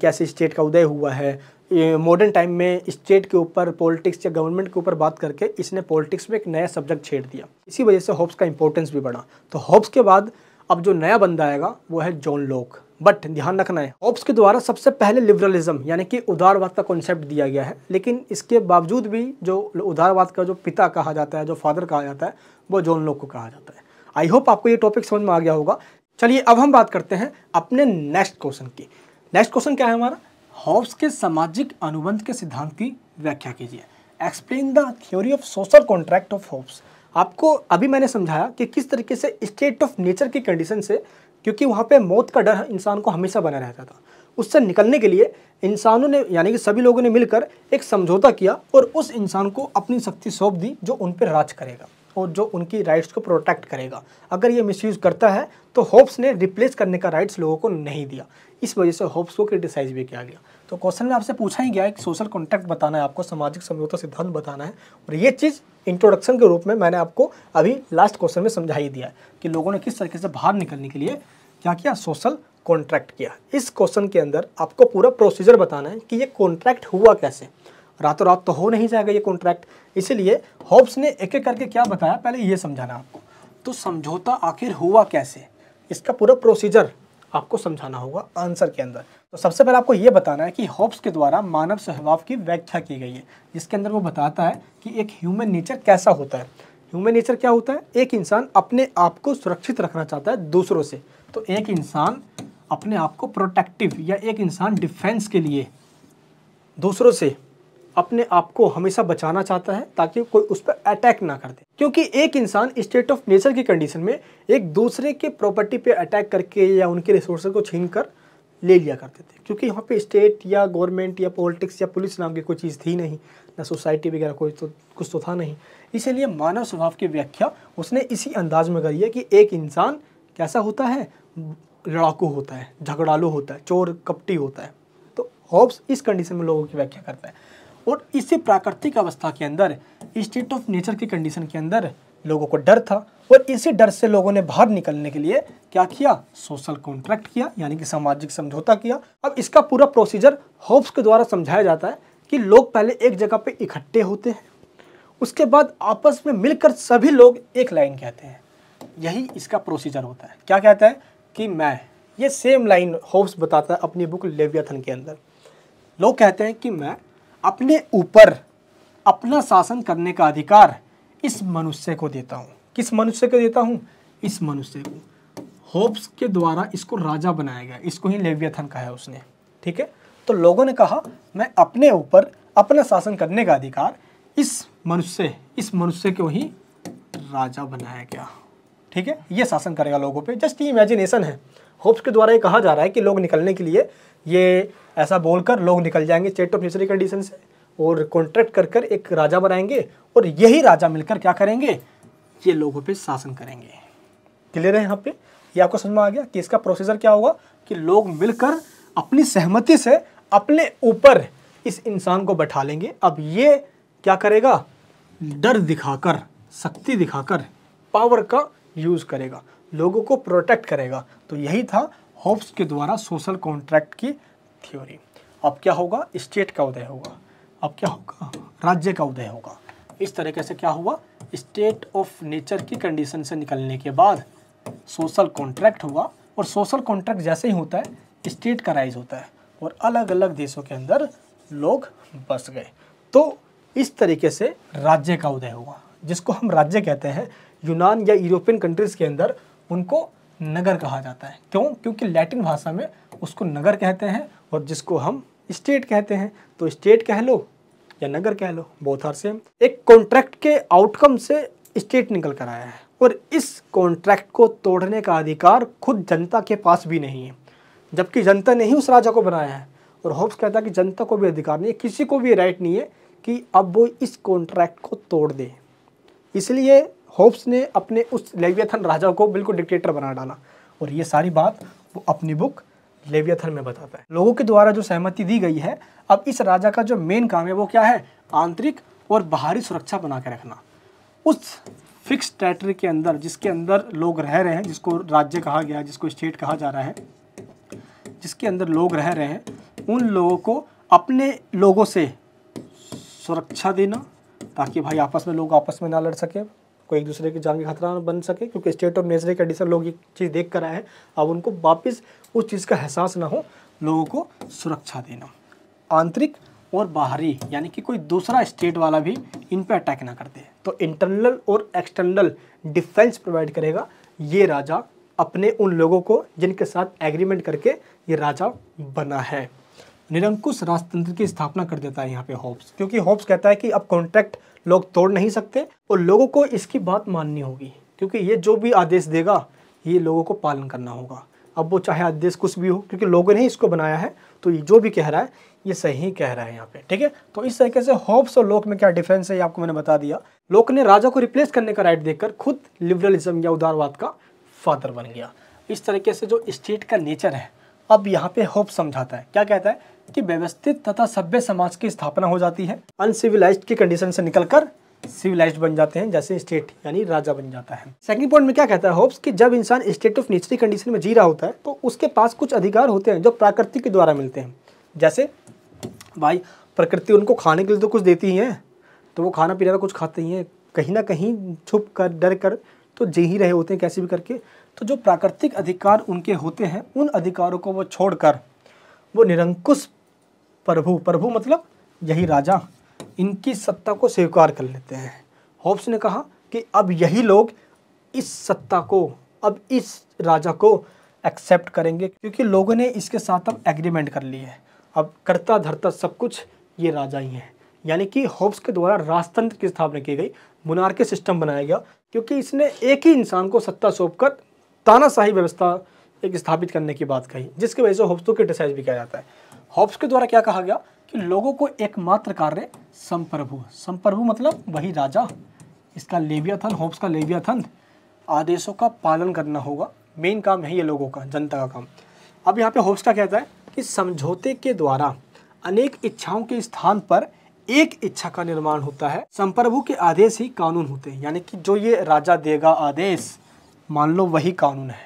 कैसे स्टेट का उदय हुआ है मॉडर्न टाइम में स्टेट के ऊपर पॉलिटिक्स या गवर्नमेंट के ऊपर बात करके इसने पॉलिटिक्स में एक नया सब्जेक्ट छेड़ दिया इसी वजह से होप्स का इंपॉर्टेंस भी बढ़ा तो होप्स के बाद अब जो नया बंदा आएगा वो है जॉन लोक बट ध्यान रखना है होप्स के द्वारा सबसे पहले लिबरलिज्म यानी कि उदारवाद का कॉन्सेप्ट दिया गया है लेकिन इसके बावजूद भी जो उदारवाद का जो पिता कहा जाता है जो फादर कहा जाता है वो जॉन लोक को कहा जाता है आई होप आपको ये टॉपिक समझ में आ गया होगा चलिए अब हम बात करते हैं अपने नेक्स्ट क्वेश्चन की नेक्स्ट क्वेश्चन क्या है हमारा हॉब्स के सामाजिक अनुबंध के सिद्धांत की व्याख्या कीजिए explain the theory of social contract of Hobbes आपको अभी मैंने समझाया कि किस तरीके से स्टेट ऑफ नेचर की कंडीशन से क्योंकि वहाँ पे मौत का डर इंसान को हमेशा बना रहता था उससे निकलने के लिए इंसानों ने यानी कि सभी लोगों ने मिलकर एक समझौता किया और उस इंसान को अपनी शक्ति सौंप दी जो उन पर राज करेगा और जो उनकी राइट्स को प्रोटेक्ट करेगा अगर ये मिसयूज़ करता है तो होप्स ने रिप्लेस करने का राइट्स लोगों को नहीं दिया इस वजह से होप्स को क्रिटिसाइज भी किया गया तो क्वेश्चन में आपसे पूछा ही गया है कि सोशल कॉन्ट्रैक्ट बताना है आपको सामाजिक समझौता सिद्धांत बताना है और ये चीज़ इंट्रोडक्शन के रूप में मैंने आपको अभी लास्ट क्वेश्चन में समझा ही दिया कि लोगों ने किस तरीके से बाहर निकलने के लिए क्या किया सोशल कॉन्ट्रैक्ट किया इस क्वेश्चन के अंदर आपको पूरा प्रोसीजर बताना है कि ये कॉन्ट्रैक्ट हुआ कैसे रातों रात तो हो नहीं जाएगा ये कॉन्ट्रैक्ट इसीलिए होप्स ने एक एक करके क्या बताया पहले ये समझाना आपको तो समझौता आखिर हुआ कैसे इसका पूरा प्रोसीजर आपको समझाना होगा आंसर के अंदर तो सबसे पहले आपको ये बताना है कि हॉब्स के द्वारा मानव सहभाव की व्याख्या की गई है जिसके अंदर वो बताता है कि एक ह्यूमन नेचर कैसा होता है ह्यूमन नेचर क्या होता है एक इंसान अपने आप को सुरक्षित रखना चाहता है दूसरों से तो एक इंसान अपने आप को प्रोटेक्टिव या एक इंसान डिफेंस के लिए दूसरों से अपने आप को हमेशा बचाना चाहता है ताकि कोई उस पर अटैक ना कर दे क्योंकि एक इंसान स्टेट ऑफ नेचर की कंडीशन में एक दूसरे के प्रॉपर्टी पे अटैक करके या उनके रिसोर्स को छीन कर ले लिया करते थे क्योंकि यहाँ पे स्टेट या गवर्नमेंट या पॉलिटिक्स या पुलिस नाम की कोई चीज़ थी नहीं ना सोसाइटी वगैरह कोई तो कुछ तो था नहीं इसीलिए मानव स्वभाव की व्याख्या उसने इसी अंदाज में करी है कि एक इंसान कैसा होता है लड़ाकू होता है झगड़ालू होता है चोर कपटी होता है तो होप्स इस कंडीशन में लोगों की व्याख्या करता है और इसी प्राकृतिक अवस्था के अंदर स्टेट ऑफ नेचर की कंडीशन के अंदर लोगों को डर था और इसी डर से लोगों ने बाहर निकलने के लिए क्या किया सोशल कॉन्ट्रैक्ट किया यानी कि सामाजिक समझौता किया अब इसका पूरा प्रोसीजर होप्स के द्वारा समझाया जाता है कि लोग पहले एक जगह पे इकट्ठे होते हैं उसके बाद आपस में मिलकर सभी लोग एक लाइन कहते हैं यही इसका प्रोसीजर होता है क्या कहता है कि मैं ये सेम लाइन होप्स बताता है अपनी बुक लेवियाथन के अंदर लोग कहते हैं कि मैं अपने ऊपर अपना शासन करने का अधिकार इस मनुष्य को देता हूँ किस मनुष्य को देता हूँ इस मनुष्य को होप्स के द्वारा इसको राजा बनाया गया इसको ही लेव्यथन कहा है उसने ठीक है तो लोगों ने कहा मैं अपने ऊपर अपना शासन करने का अधिकार इस मनुष्य इस मनुष्य को ही राजा बनाया गया ठीक है ये शासन करेगा लोगों पे जस्ट ये इमेजिनेशन है होप्स के द्वारा ये कहा जा रहा है कि लोग निकलने के लिए ये ऐसा बोलकर लोग निकल जाएंगे चेट ऑफ नेचर कंडीशन से और कॉन्ट्रैक्ट कर कर एक राजा बनाएंगे और यही राजा मिलकर क्या करेंगे ये लोगों पे शासन करेंगे क्लियर है यहाँ पे ये आपको समझ में आ गया कि इसका प्रोसीजर क्या होगा कि लोग मिलकर अपनी सहमति से अपने ऊपर इस इंसान को बैठा लेंगे अब ये क्या करेगा डर दिखाकर शक्ति दिखाकर पावर का यूज़ करेगा लोगों को प्रोटेक्ट करेगा तो यही था होप्स के द्वारा सोशल कॉन्ट्रैक्ट की थ्योरी अब क्या होगा स्टेट का उदय होगा अब क्या होगा राज्य का उदय होगा इस तरीके से क्या हुआ स्टेट ऑफ नेचर की कंडीशन से निकलने के बाद सोशल कॉन्ट्रैक्ट हुआ और सोशल कॉन्ट्रैक्ट जैसे ही होता है स्टेट का राइज होता है और अलग अलग देशों के अंदर लोग बस गए तो इस तरीके से राज्य का उदय हुआ जिसको हम राज्य कहते हैं यूनान या यूरोपियन कंट्रीज़ के अंदर उनको नगर कहा जाता है क्यों क्योंकि लैटिन भाषा में उसको नगर कहते हैं और जिसको हम स्टेट कहते हैं तो स्टेट कह लो या नगर कह लो बोथ आर सेम एक कॉन्ट्रैक्ट के आउटकम से स्टेट निकल कर आया है और इस कॉन्ट्रैक्ट को तोड़ने का अधिकार खुद जनता के पास भी नहीं है जबकि जनता ने ही उस राजा को बनाया है और होप्स कहता है कि जनता को भी अधिकार नहीं है किसी को भी राइट नहीं है कि अब वो इस कॉन्ट्रैक्ट को तोड़ दे इसलिए होप्स ने अपने उस लेवियथन राजा को बिल्कुल डिक्टेटर बना डाला और ये सारी बात वो अपनी बुक लेवियथन में बताता है लोगों के द्वारा जो सहमति दी गई है अब इस राजा का जो मेन काम है वो क्या है आंतरिक और बाहरी सुरक्षा बना के रखना उस फिक्स टेरिटरी के अंदर जिसके अंदर लोग रह रहे हैं जिसको राज्य कहा गया जिसको स्टेट कहा जा रहा है जिसके अंदर लोग रह रहे हैं उन लोगों को अपने लोगों से सुरक्षा देना ताकि भाई आपस में लोग आपस में ना लड़ सके कोई एक दूसरे की जान का खतरा बन सके क्योंकि स्टेट और नेचर के एडिशन लोग ये चीज़ देख कर आए हैं अब उनको वापस उस चीज़ का एहसास ना हो लोगों को सुरक्षा देना आंतरिक और बाहरी यानी कि कोई दूसरा स्टेट वाला भी इन पर अटैक ना करते तो इंटरनल और एक्सटर्नल डिफेंस प्रोवाइड करेगा ये राजा अपने उन लोगों को जिनके साथ एग्रीमेंट करके ये राजा बना है निरंकुश राजतंत्र की स्थापना कर देता है यहाँ पे होप्स क्योंकि होप्स कहता है कि अब कॉन्ट्रैक्ट लोग तोड़ नहीं सकते और लोगों को इसकी बात माननी होगी क्योंकि ये जो भी आदेश देगा ये लोगों को पालन करना होगा अब वो चाहे आदेश कुछ भी हो क्योंकि लोगों ने ही इसको बनाया है तो ये जो भी कह रहा है ये सही कह रहा है यहाँ पे ठीक है तो इस तरीके से होप्स और लोक में क्या डिफरेंस है ये आपको मैंने बता दिया लोक ने राजा को रिप्लेस करने का राइट देकर खुद लिबरलिज्म या उदारवाद का फादर बन गया इस तरीके से जो स्टेट का नेचर है अब यहाँ पे होप समझाता है क्या कहता है कि व्यवस्थित तथा सभ्य समाज की स्थापना हो जाती है अनसिविलाइज्ड की कंडीशन से निकलकर सिविलाइज्ड बन जाते हैं जैसे स्टेट यानी राजा बन जाता है सेकंड पॉइंट में क्या कहता है होप्स कि जब इंसान स्टेट ऑफ नेचुरल कंडीशन में जी रहा होता है तो उसके पास कुछ अधिकार होते हैं जो प्राकृतिक के द्वारा मिलते हैं जैसे भाई प्रकृति उनको खाने के लिए तो कुछ देती ही है तो वो खाना पीना तो कुछ खाते ही हैं कहीं ना कहीं छुप कर डर कर तो जी ही रहे होते हैं कैसे भी करके तो जो प्राकृतिक अधिकार उनके होते हैं उन अधिकारों को वो छोड़कर वो निरंकुश प्रभु प्रभु मतलब यही राजा इनकी सत्ता को स्वीकार कर लेते हैं होब्स ने कहा कि अब यही लोग इस सत्ता को अब इस राजा को एक्सेप्ट करेंगे क्योंकि लोगों ने इसके साथ अब एग्रीमेंट कर लिया है अब करता धरता सब कुछ ये राजा ही हैं यानी कि होब्स के द्वारा राजतंत्र की स्थापना की गई मुनार के सिस्टम बनाया गया क्योंकि इसने एक ही इंसान को सत्ता सौंप कर तानाशाही व्यवस्था एक स्थापित करने की बात कही जिसकी वजह से को क्रिटिसाइज भी किया जाता है हॉब्स के द्वारा क्या कहा गया कि लोगों को एकमात्र कार्य संप्रभु संप्रभु मतलब वही राजा इसका लेवियाथन हॉब्स का लेवियाथन आदेशों का पालन करना होगा मेन काम है ये लोगों का जनता का काम अब यहाँ पे हॉब्स का कहता है कि समझौते के द्वारा अनेक इच्छाओं के स्थान पर एक इच्छा का निर्माण होता है संप्रभु के आदेश ही कानून होते हैं यानी कि जो ये राजा देगा आदेश मान लो वही कानून है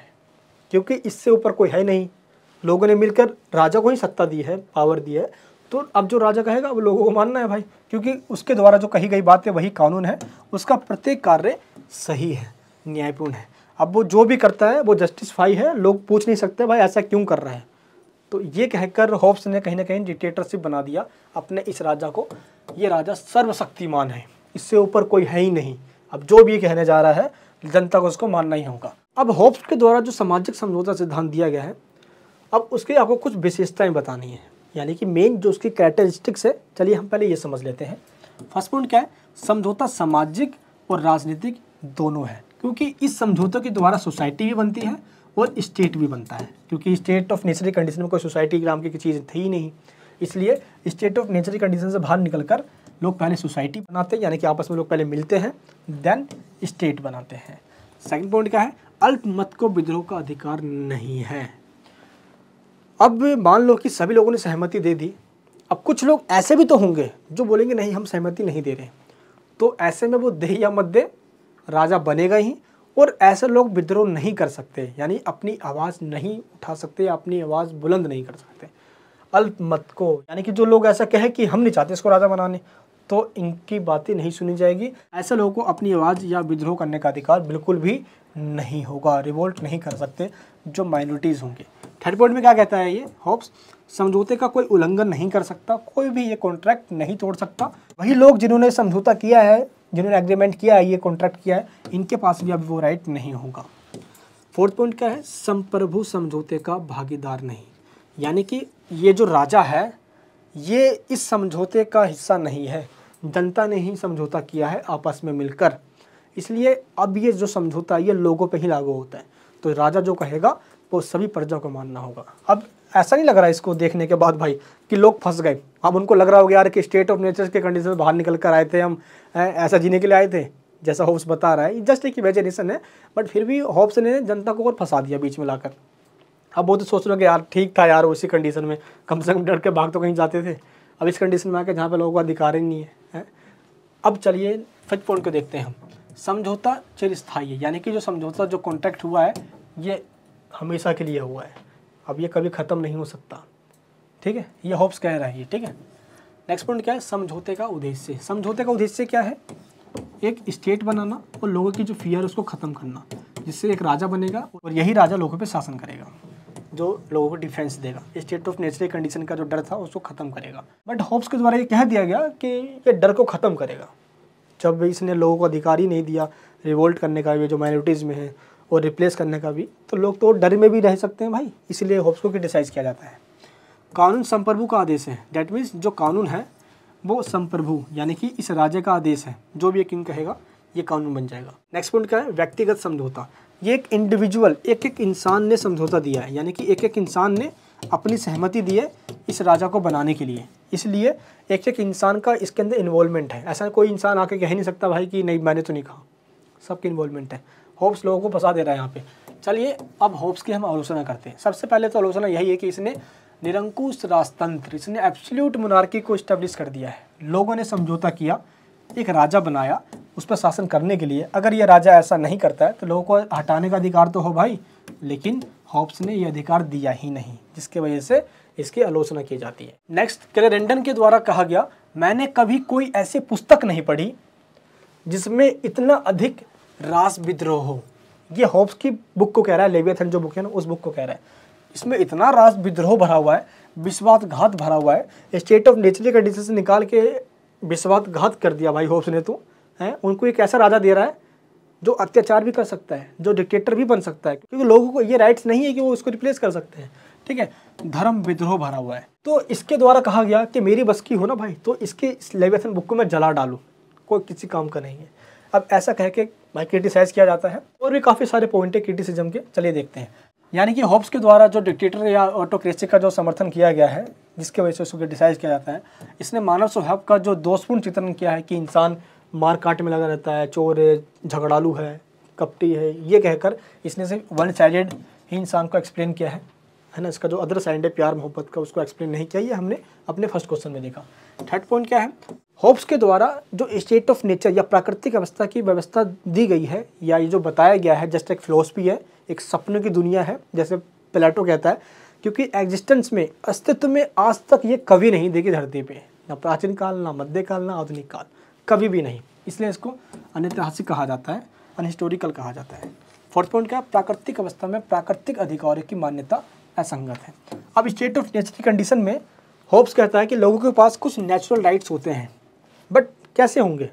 क्योंकि इससे ऊपर कोई है नहीं लोगों ने मिलकर राजा को ही सत्ता दी है पावर दी है तो अब जो राजा कहेगा वो लोगों को मानना है भाई क्योंकि उसके द्वारा जो कही गई बात है वही कानून है उसका प्रत्येक कार्य सही है न्यायपूर्ण है अब वो जो भी करता है वो जस्टिसफाई है लोग पूछ नहीं सकते भाई ऐसा क्यों कर रहा है तो ये कहकर होप्स ने कहीं ना कहीं डिक्टेटरशिप बना दिया अपने इस राजा को ये राजा सर्वशक्तिमान है इससे ऊपर कोई है ही नहीं अब जो भी कहने जा रहा है जनता को उसको मानना ही होगा अब होप्स के द्वारा जो सामाजिक समझौता सिद्धांत दिया गया है अब उसकी आपको कुछ विशेषताएँ बतानी है यानी कि मेन जो उसकी कैरेक्टरिस्टिक्स है चलिए हम पहले ये समझ लेते हैं फर्स्ट पॉइंट क्या है समझौता सामाजिक और राजनीतिक दोनों है क्योंकि इस समझौते के द्वारा सोसाइटी भी बनती है और स्टेट भी बनता है क्योंकि स्टेट ऑफ नेचर कंडीशन में कोई सोसाइटी ग्राम की चीज़ थी ही नहीं इसलिए स्टेट ऑफ नेचर कंडीशन से बाहर निकलकर लोग पहले सोसाइटी बनाते हैं यानी कि आपस में लोग पहले मिलते हैं देन स्टेट बनाते हैं सेकंड पॉइंट क्या है अल्पमत को विद्रोह का अधिकार नहीं है अब मान लो कि सभी लोगों ने सहमति दे दी अब कुछ लोग ऐसे भी तो होंगे जो बोलेंगे नहीं हम सहमति नहीं दे रहे तो ऐसे में वो दे या मत दे राजा बनेगा ही और ऐसे लोग विद्रोह नहीं कर सकते यानी अपनी आवाज़ नहीं उठा सकते या अपनी आवाज़ बुलंद नहीं कर सकते अल्पमत को यानी कि जो लोग ऐसा कहे कि हम नहीं चाहते इसको राजा बनाने तो इनकी बातें नहीं सुनी जाएगी ऐसे लोगों को अपनी आवाज़ या विद्रोह करने का अधिकार बिल्कुल भी नहीं होगा रिवोल्ट नहीं कर सकते जो माइनॉरिटीज़ होंगे थर्ड पॉइंट में क्या कहता है ये होप्स समझौते का कोई उल्लंघन नहीं कर सकता कोई भी ये कॉन्ट्रैक्ट नहीं तोड़ सकता वही लोग जिन्होंने समझौता किया है जिन्होंने एग्रीमेंट किया है ये कॉन्ट्रैक्ट किया है इनके पास भी अब वो राइट नहीं होगा फोर्थ पॉइंट क्या है संप्रभु समझौते का भागीदार नहीं यानी कि ये जो राजा है ये इस समझौते का हिस्सा नहीं है जनता ने ही समझौता किया है आपस में मिलकर इसलिए अब ये जो समझौता है ये लोगों पे ही लागू होता है तो राजा जो कहेगा को सभी प्रजा को मानना होगा अब ऐसा नहीं लग रहा है इसको देखने के बाद भाई कि लोग फंस गए अब उनको लग रहा होगा यार कि स्टेट ऑफ नेचर के कंडीशन में बाहर निकल कर आए थे हम ऐसा जीने के लिए आए थे जैसा होप्स बता रहा है जस्ट एक इमेजिनेशन है बट फिर भी होप्स ने जनता को और फंसा दिया बीच में लाकर अब वो तो सोच रहे हो कि यार ठीक था यार उसी कंडीशन में कम से कम डर के भाग तो कहीं जाते थे अब इस कंडीशन में आके जहाँ पर लोगों को अधिकार ही नहीं है, है? अब चलिए फिट पॉइंट को देखते हैं हम समझौता चिरस्थाई है यानी कि जो समझौता जो कॉन्ट्रैक्ट हुआ है ये हमेशा के लिए हुआ है अब ये कभी ख़त्म नहीं हो सकता ठीक है ये हॉब्स कह रहा है ये ठीक है नेक्स्ट पॉइंट क्या है समझौते का उद्देश्य समझौते का उद्देश्य क्या है एक स्टेट बनाना और लोगों की जो फियर उसको ख़त्म करना जिससे एक राजा बनेगा और यही राजा लोगों पे शासन करेगा जो लोगों को डिफेंस देगा स्टेट ऑफ नेचुरल कंडीशन का जो डर था उसको ख़त्म करेगा बट होप्स के द्वारा ये कह दिया गया कि ये डर को ख़त्म करेगा जब इसने लोगों को अधिकार ही नहीं दिया रिवोल्ट करने का ये जो माइनॉरिटीज़ में है और रिप्लेस करने का भी तो लोग तो डर में भी रह सकते हैं भाई इसलिए होप्स को क्रिटिसाइज़ किया जाता है कानून संप्रभु का आदेश है डैट मीन्स जो कानून है वो संप्रभु यानी कि इस राज्य का आदेश है जो भी ये किंग कहेगा ये कानून बन जाएगा नेक्स्ट पॉइंट क्या है व्यक्तिगत समझौता ये एक इंडिविजुअल एक एक इंसान ने समझौता दिया है यानी कि एक एक इंसान ने अपनी सहमति दी है इस राजा को बनाने के लिए इसलिए एक एक इंसान का इसके अंदर इन्वॉल्वमेंट है ऐसा कोई इंसान आके कह नहीं सकता भाई कि नहीं मैंने तो नहीं कहा सबकी इन्वॉल्वमेंट है होप्स लोगों को फंसा दे रहा है यहाँ पे चलिए अब होप्स की हम आलोचना करते हैं सबसे पहले तो आलोचना यही है कि इसने निरंकुश राजतंत्र इसने एब्सोल्यूट मुनारकी को इस्टेब्लिश कर दिया है लोगों ने समझौता किया एक राजा बनाया उस पर शासन करने के लिए अगर ये राजा ऐसा नहीं करता है तो लोगों को हटाने का अधिकार तो हो भाई लेकिन होप्स ने ये अधिकार दिया ही नहीं जिसके वजह से इसकी आलोचना की जाती है नेक्स्ट क्लेरेंडन के द्वारा कहा गया मैंने कभी कोई ऐसी पुस्तक नहीं पढ़ी जिसमें इतना अधिक रास विद्रोह ये होप्स की बुक को कह रहा है लेवियथन जो बुक है ना उस बुक को कह रहा है इसमें इतना रास विद्रोह भरा हुआ है विश्वासघात भरा हुआ है स्टेट ऑफ नेचर कंडीशन से निकाल के विश्वासघात कर दिया भाई होप्स ने तो हैं उनको एक ऐसा राजा दे रहा है जो अत्याचार भी कर सकता है जो डिक्टेटर भी बन सकता है क्योंकि लोगों को ये राइट्स नहीं है कि वो उसको रिप्लेस कर सकते हैं ठीक है धर्म विद्रोह भरा हुआ है तो इसके द्वारा कहा गया कि मेरी बस की हो ना भाई तो इसके इस लेवेथन बुक को मैं जला डालूँ कोई किसी काम का नहीं है अब ऐसा कह के भाई क्रिटिसाइज़ किया जाता है और भी काफ़ी सारे पॉइंट है क्रिटिसिज्म के चलिए देखते हैं यानी कि होब्स के द्वारा जो डिक्टेटर या ऑटोक्रेसी का जो समर्थन किया गया है जिसके वजह से उसको क्रिटिसाइज़ किया जाता है इसने मानव स्वभाव का जो दोषपूर्ण चित्रण किया है कि इंसान मार काट में लगा रहता है चोर है झगड़ालू है कपटी है ये कहकर इसने से वन साइडेड ही इंसान को एक्सप्लेन किया है है ना इसका जो अदर साइड है प्यार मोहब्बत का उसको एक्सप्लेन नहीं किया ये हमने अपने फर्स्ट क्वेश्चन में देखा थर्ड पॉइंट क्या है होप्स के द्वारा जो स्टेट ऑफ नेचर या प्राकृतिक अवस्था की व्यवस्था दी गई है या ये जो बताया गया है जस्ट एक फिलोसफी है एक सपनों की दुनिया है जैसे प्लेटो कहता है क्योंकि एग्जिस्टेंस में अस्तित्व में आज तक ये कभी नहीं देखी धरती पे ना प्राचीन काल ना मध्य काल ना आधुनिक काल कभी भी नहीं इसलिए इसको अनैतिहासिक कहा जाता है अनहिस्टोरिकल कहा जाता है फोर्थ पॉइंट क्या प्राकृतिक अवस्था में प्राकृतिक अधिकारों की मान्यता असंगत है अब स्टेट ऑफ नेचर की कंडीशन में होप्स कहता है कि लोगों के पास कुछ नेचुरल राइट्स होते हैं बट कैसे होंगे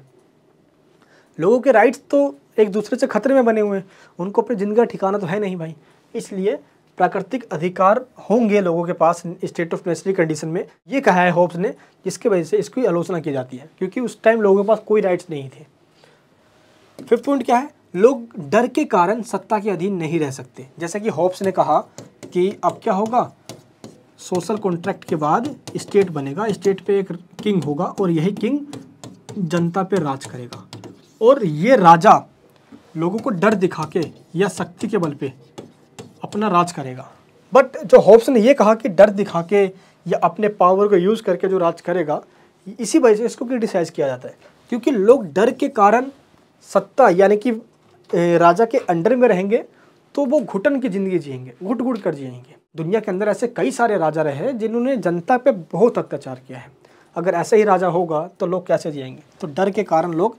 लोगों के राइट्स तो एक दूसरे से खतरे में बने हुए हैं उनको अपनी ज़िंदगी का ठिकाना तो है नहीं भाई इसलिए प्राकृतिक अधिकार होंगे लोगों के पास स्टेट ऑफ नेचुरल कंडीशन में ये कहा है होप्स ने जिसके वजह से इसकी आलोचना की जाती है क्योंकि उस टाइम लोगों के पास कोई राइट्स नहीं थे फिफ्थ पॉइंट क्या है लोग डर के कारण सत्ता के अधीन नहीं रह सकते जैसा कि होप्स ने कहा कि अब क्या होगा सोशल कॉन्ट्रैक्ट के बाद स्टेट बनेगा स्टेट पे एक किंग होगा और यही किंग जनता पे राज करेगा और ये राजा लोगों को डर दिखा के या शक्ति के बल पे अपना राज करेगा बट जो होप्स ने ये कहा कि डर दिखा के या अपने पावर को यूज़ करके जो राज करेगा इसी वजह से इसको क्रिटिसाइज़ किया जाता है क्योंकि लोग डर के कारण सत्ता यानी कि राजा के अंडर में रहेंगे तो वो घुटन की ज़िंदगी जिएंगे घुट घुट कर जिएंगे दुनिया के अंदर ऐसे कई सारे राजा रहे जिन्होंने जनता पे बहुत अत्याचार किया है अगर ऐसे ही राजा होगा तो लोग कैसे जिएंगे तो डर के कारण लोग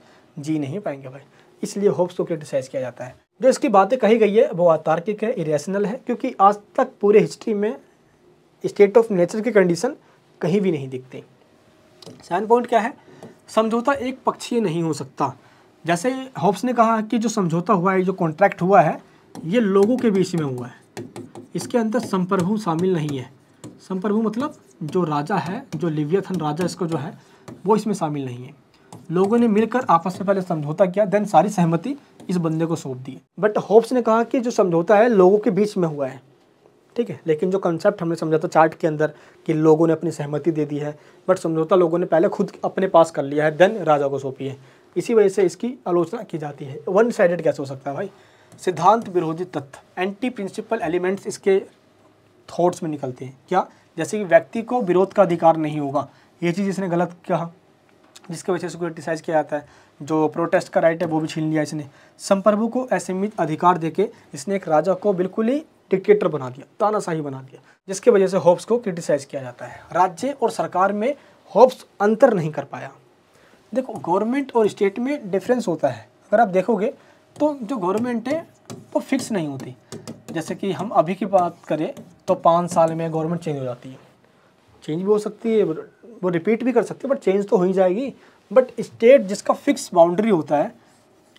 जी नहीं पाएंगे भाई इसलिए होप्स को क्रिटिसाइज़ किया जाता है जो इसकी बातें कही गई है वो अतार्किक है इरेशनल है क्योंकि आज तक पूरे हिस्ट्री में स्टेट ऑफ नेचर की कंडीशन कहीं भी नहीं दिखती सेवन पॉइंट क्या है समझौता एक पक्षीय नहीं हो सकता जैसे होप्स ने कहा कि जो समझौता हुआ है जो कॉन्ट्रैक्ट हुआ है ये लोगों के बीच में हुआ है इसके अंदर संप्रभु शामिल नहीं है संप्रभु मतलब जो राजा है जो लिवियथन राजा इसको जो है वो इसमें शामिल नहीं है लोगों ने मिलकर आपस में पहले समझौता किया देन सारी सहमति इस बंदे को सौंप दी बट होप्स ने कहा कि जो समझौता है लोगों के बीच में हुआ है ठीक है लेकिन जो कंसेप्ट हमने समझा था चार्ट के अंदर कि लोगों ने अपनी सहमति दे दी है बट समझौता लोगों ने पहले खुद अपने पास कर लिया है देन राजा को सौंपी है इसी वजह से इसकी आलोचना की जाती है वन साइडेड कैसे हो सकता है भाई सिद्धांत विरोधी तत्व एंटी प्रिंसिपल एलिमेंट्स इसके थॉट्स में निकलते हैं क्या जैसे कि व्यक्ति को विरोध का अधिकार नहीं होगा ये चीज़ इसने गलत कहा जिसकी वजह से क्रिटिसाइज किया जाता है जो प्रोटेस्ट का राइट है वो भी छीन लिया इसने संप्रभु को असीमित अधिकार देके इसने एक राजा को बिल्कुल ही डिक्टेटर बना दिया तानाशाही बना दिया जिसकी वजह से होप्स को क्रिटिसाइज किया जाता है राज्य और सरकार में होप्स अंतर नहीं कर पाया देखो गवर्नमेंट और स्टेट में डिफरेंस होता है अगर आप देखोगे तो जो गवर्नमेंट है वो फिक्स नहीं होती जैसे कि हम अभी की बात करें तो पाँच साल में गवर्नमेंट चेंज हो जाती है चेंज भी हो सकती है वो रिपीट भी कर सकती है बट चेंज तो हो ही जाएगी बट स्टेट जिसका फिक्स बाउंड्री होता है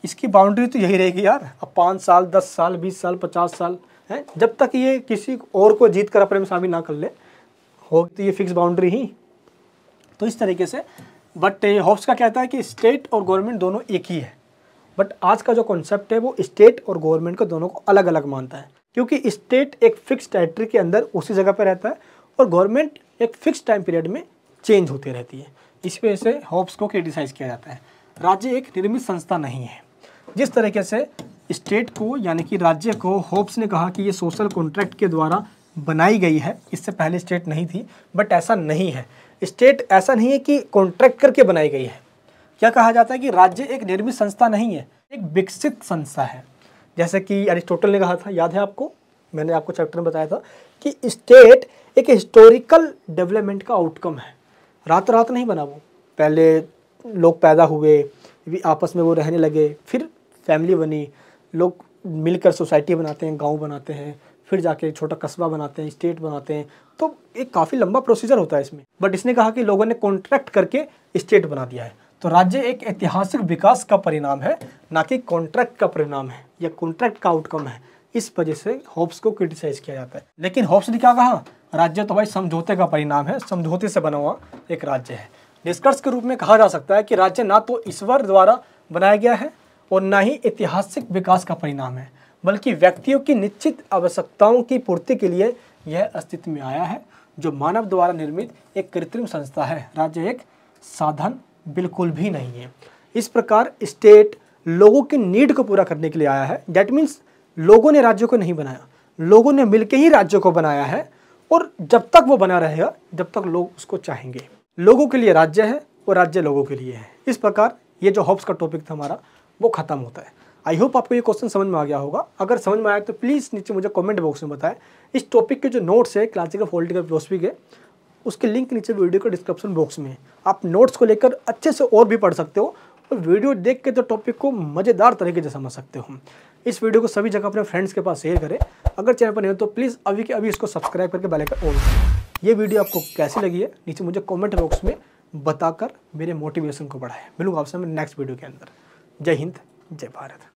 इसकी बाउंड्री तो यही रहेगी यार अब पाँच साल दस साल बीस साल पचास साल है जब तक ये किसी और को जीत कर अपने में शामिल ना कर ले हो तो ये फिक्स बाउंड्री ही तो इस तरीके से बट होप्स eh, का कहता है कि स्टेट और गवर्नमेंट दोनों एक ही है बट आज का जो कॉन्सेप्ट है वो स्टेट और गवर्नमेंट को दोनों को अलग अलग मानता है क्योंकि स्टेट एक फिक्स टेरिटरी के अंदर उसी जगह पर रहता है और गवर्नमेंट एक फिक्स टाइम पीरियड में चेंज होती रहती है इस वजह से होप्स को क्रिटिसाइज किया जाता है राज्य एक निर्मित संस्था नहीं है जिस तरीके से स्टेट को यानी कि राज्य को होप्स ने कहा कि ये सोशल कॉन्ट्रैक्ट के द्वारा बनाई गई है इससे पहले स्टेट नहीं थी बट ऐसा नहीं है स्टेट ऐसा नहीं है कि कॉन्ट्रैक्ट करके बनाई गई है क्या कहा जाता है कि राज्य एक निर्मित संस्था नहीं है एक विकसित संस्था है जैसे कि अरिस्टोटल ने कहा था याद है आपको मैंने आपको चैप्टर में बताया था कि स्टेट एक हिस्टोरिकल डेवलपमेंट का आउटकम है रात रात नहीं बना वो पहले लोग पैदा हुए भी आपस में वो रहने लगे फिर फैमिली बनी लोग मिलकर सोसाइटी बनाते हैं गांव बनाते हैं फिर जाके छोटा कस्बा बनाते हैं स्टेट बनाते हैं तो एक काफ़ी लंबा प्रोसीजर होता है इसमें बट इसने कहा कि लोगों ने कॉन्ट्रैक्ट करके स्टेट बना दिया है तो राज्य एक ऐतिहासिक विकास का परिणाम है ना कि कॉन्ट्रैक्ट का परिणाम है या कॉन्ट्रैक्ट का आउटकम है इस वजह से होप्स को क्रिटिसाइज किया जाता है लेकिन होप्स ने क्या कहा राज्य तो भाई समझौते का परिणाम है समझौते से बना हुआ एक राज्य है निष्कर्ष के रूप में कहा जा सकता है कि राज्य ना तो ईश्वर द्वारा बनाया गया है और ना ही ऐतिहासिक विकास का परिणाम है बल्कि व्यक्तियों की निश्चित आवश्यकताओं की पूर्ति के लिए यह अस्तित्व में आया है जो मानव द्वारा निर्मित एक कृत्रिम संस्था है राज्य एक साधन बिल्कुल भी नहीं है इस प्रकार स्टेट लोगों की नीड को पूरा करने के लिए आया है डैट मीन्स लोगों ने राज्यों को नहीं बनाया लोगों ने मिलकर ही राज्यों को बनाया है और जब तक वो बना रहेगा जब तक लोग उसको चाहेंगे लोगों के लिए राज्य है और राज्य लोगों के लिए है इस प्रकार ये जो हॉब्स का टॉपिक था हमारा वो ख़त्म होता है आई होप आपको ये क्वेश्चन समझ में आ गया होगा अगर समझ में आया तो प्लीज़ नीचे मुझे कमेंट बॉक्स में बताएं इस टॉपिक के जो नोट्स है क्लासिकल पॉलिटिकल फिलोसफी के उसके लिंक नीचे वीडियो के डिस्क्रिप्शन बॉक्स में आप नोट्स को लेकर अच्छे से और भी पढ़ सकते हो और वीडियो देख के तो टॉपिक को मज़ेदार तरीके से समझ सकते हो इस वीडियो को सभी जगह अपने फ्रेंड्स के पास शेयर करें अगर चैनल पर नहीं हो तो प्लीज़ अभी के अभी इसको सब्सक्राइब करके बेल कर ऑन करें ये वीडियो आपको कैसी लगी है नीचे मुझे कॉमेंट बॉक्स में बताकर मेरे मोटिवेशन को बढ़ाए मिलूंगा आपसे मैं नेक्स्ट वीडियो के अंदर जय हिंद जय भारत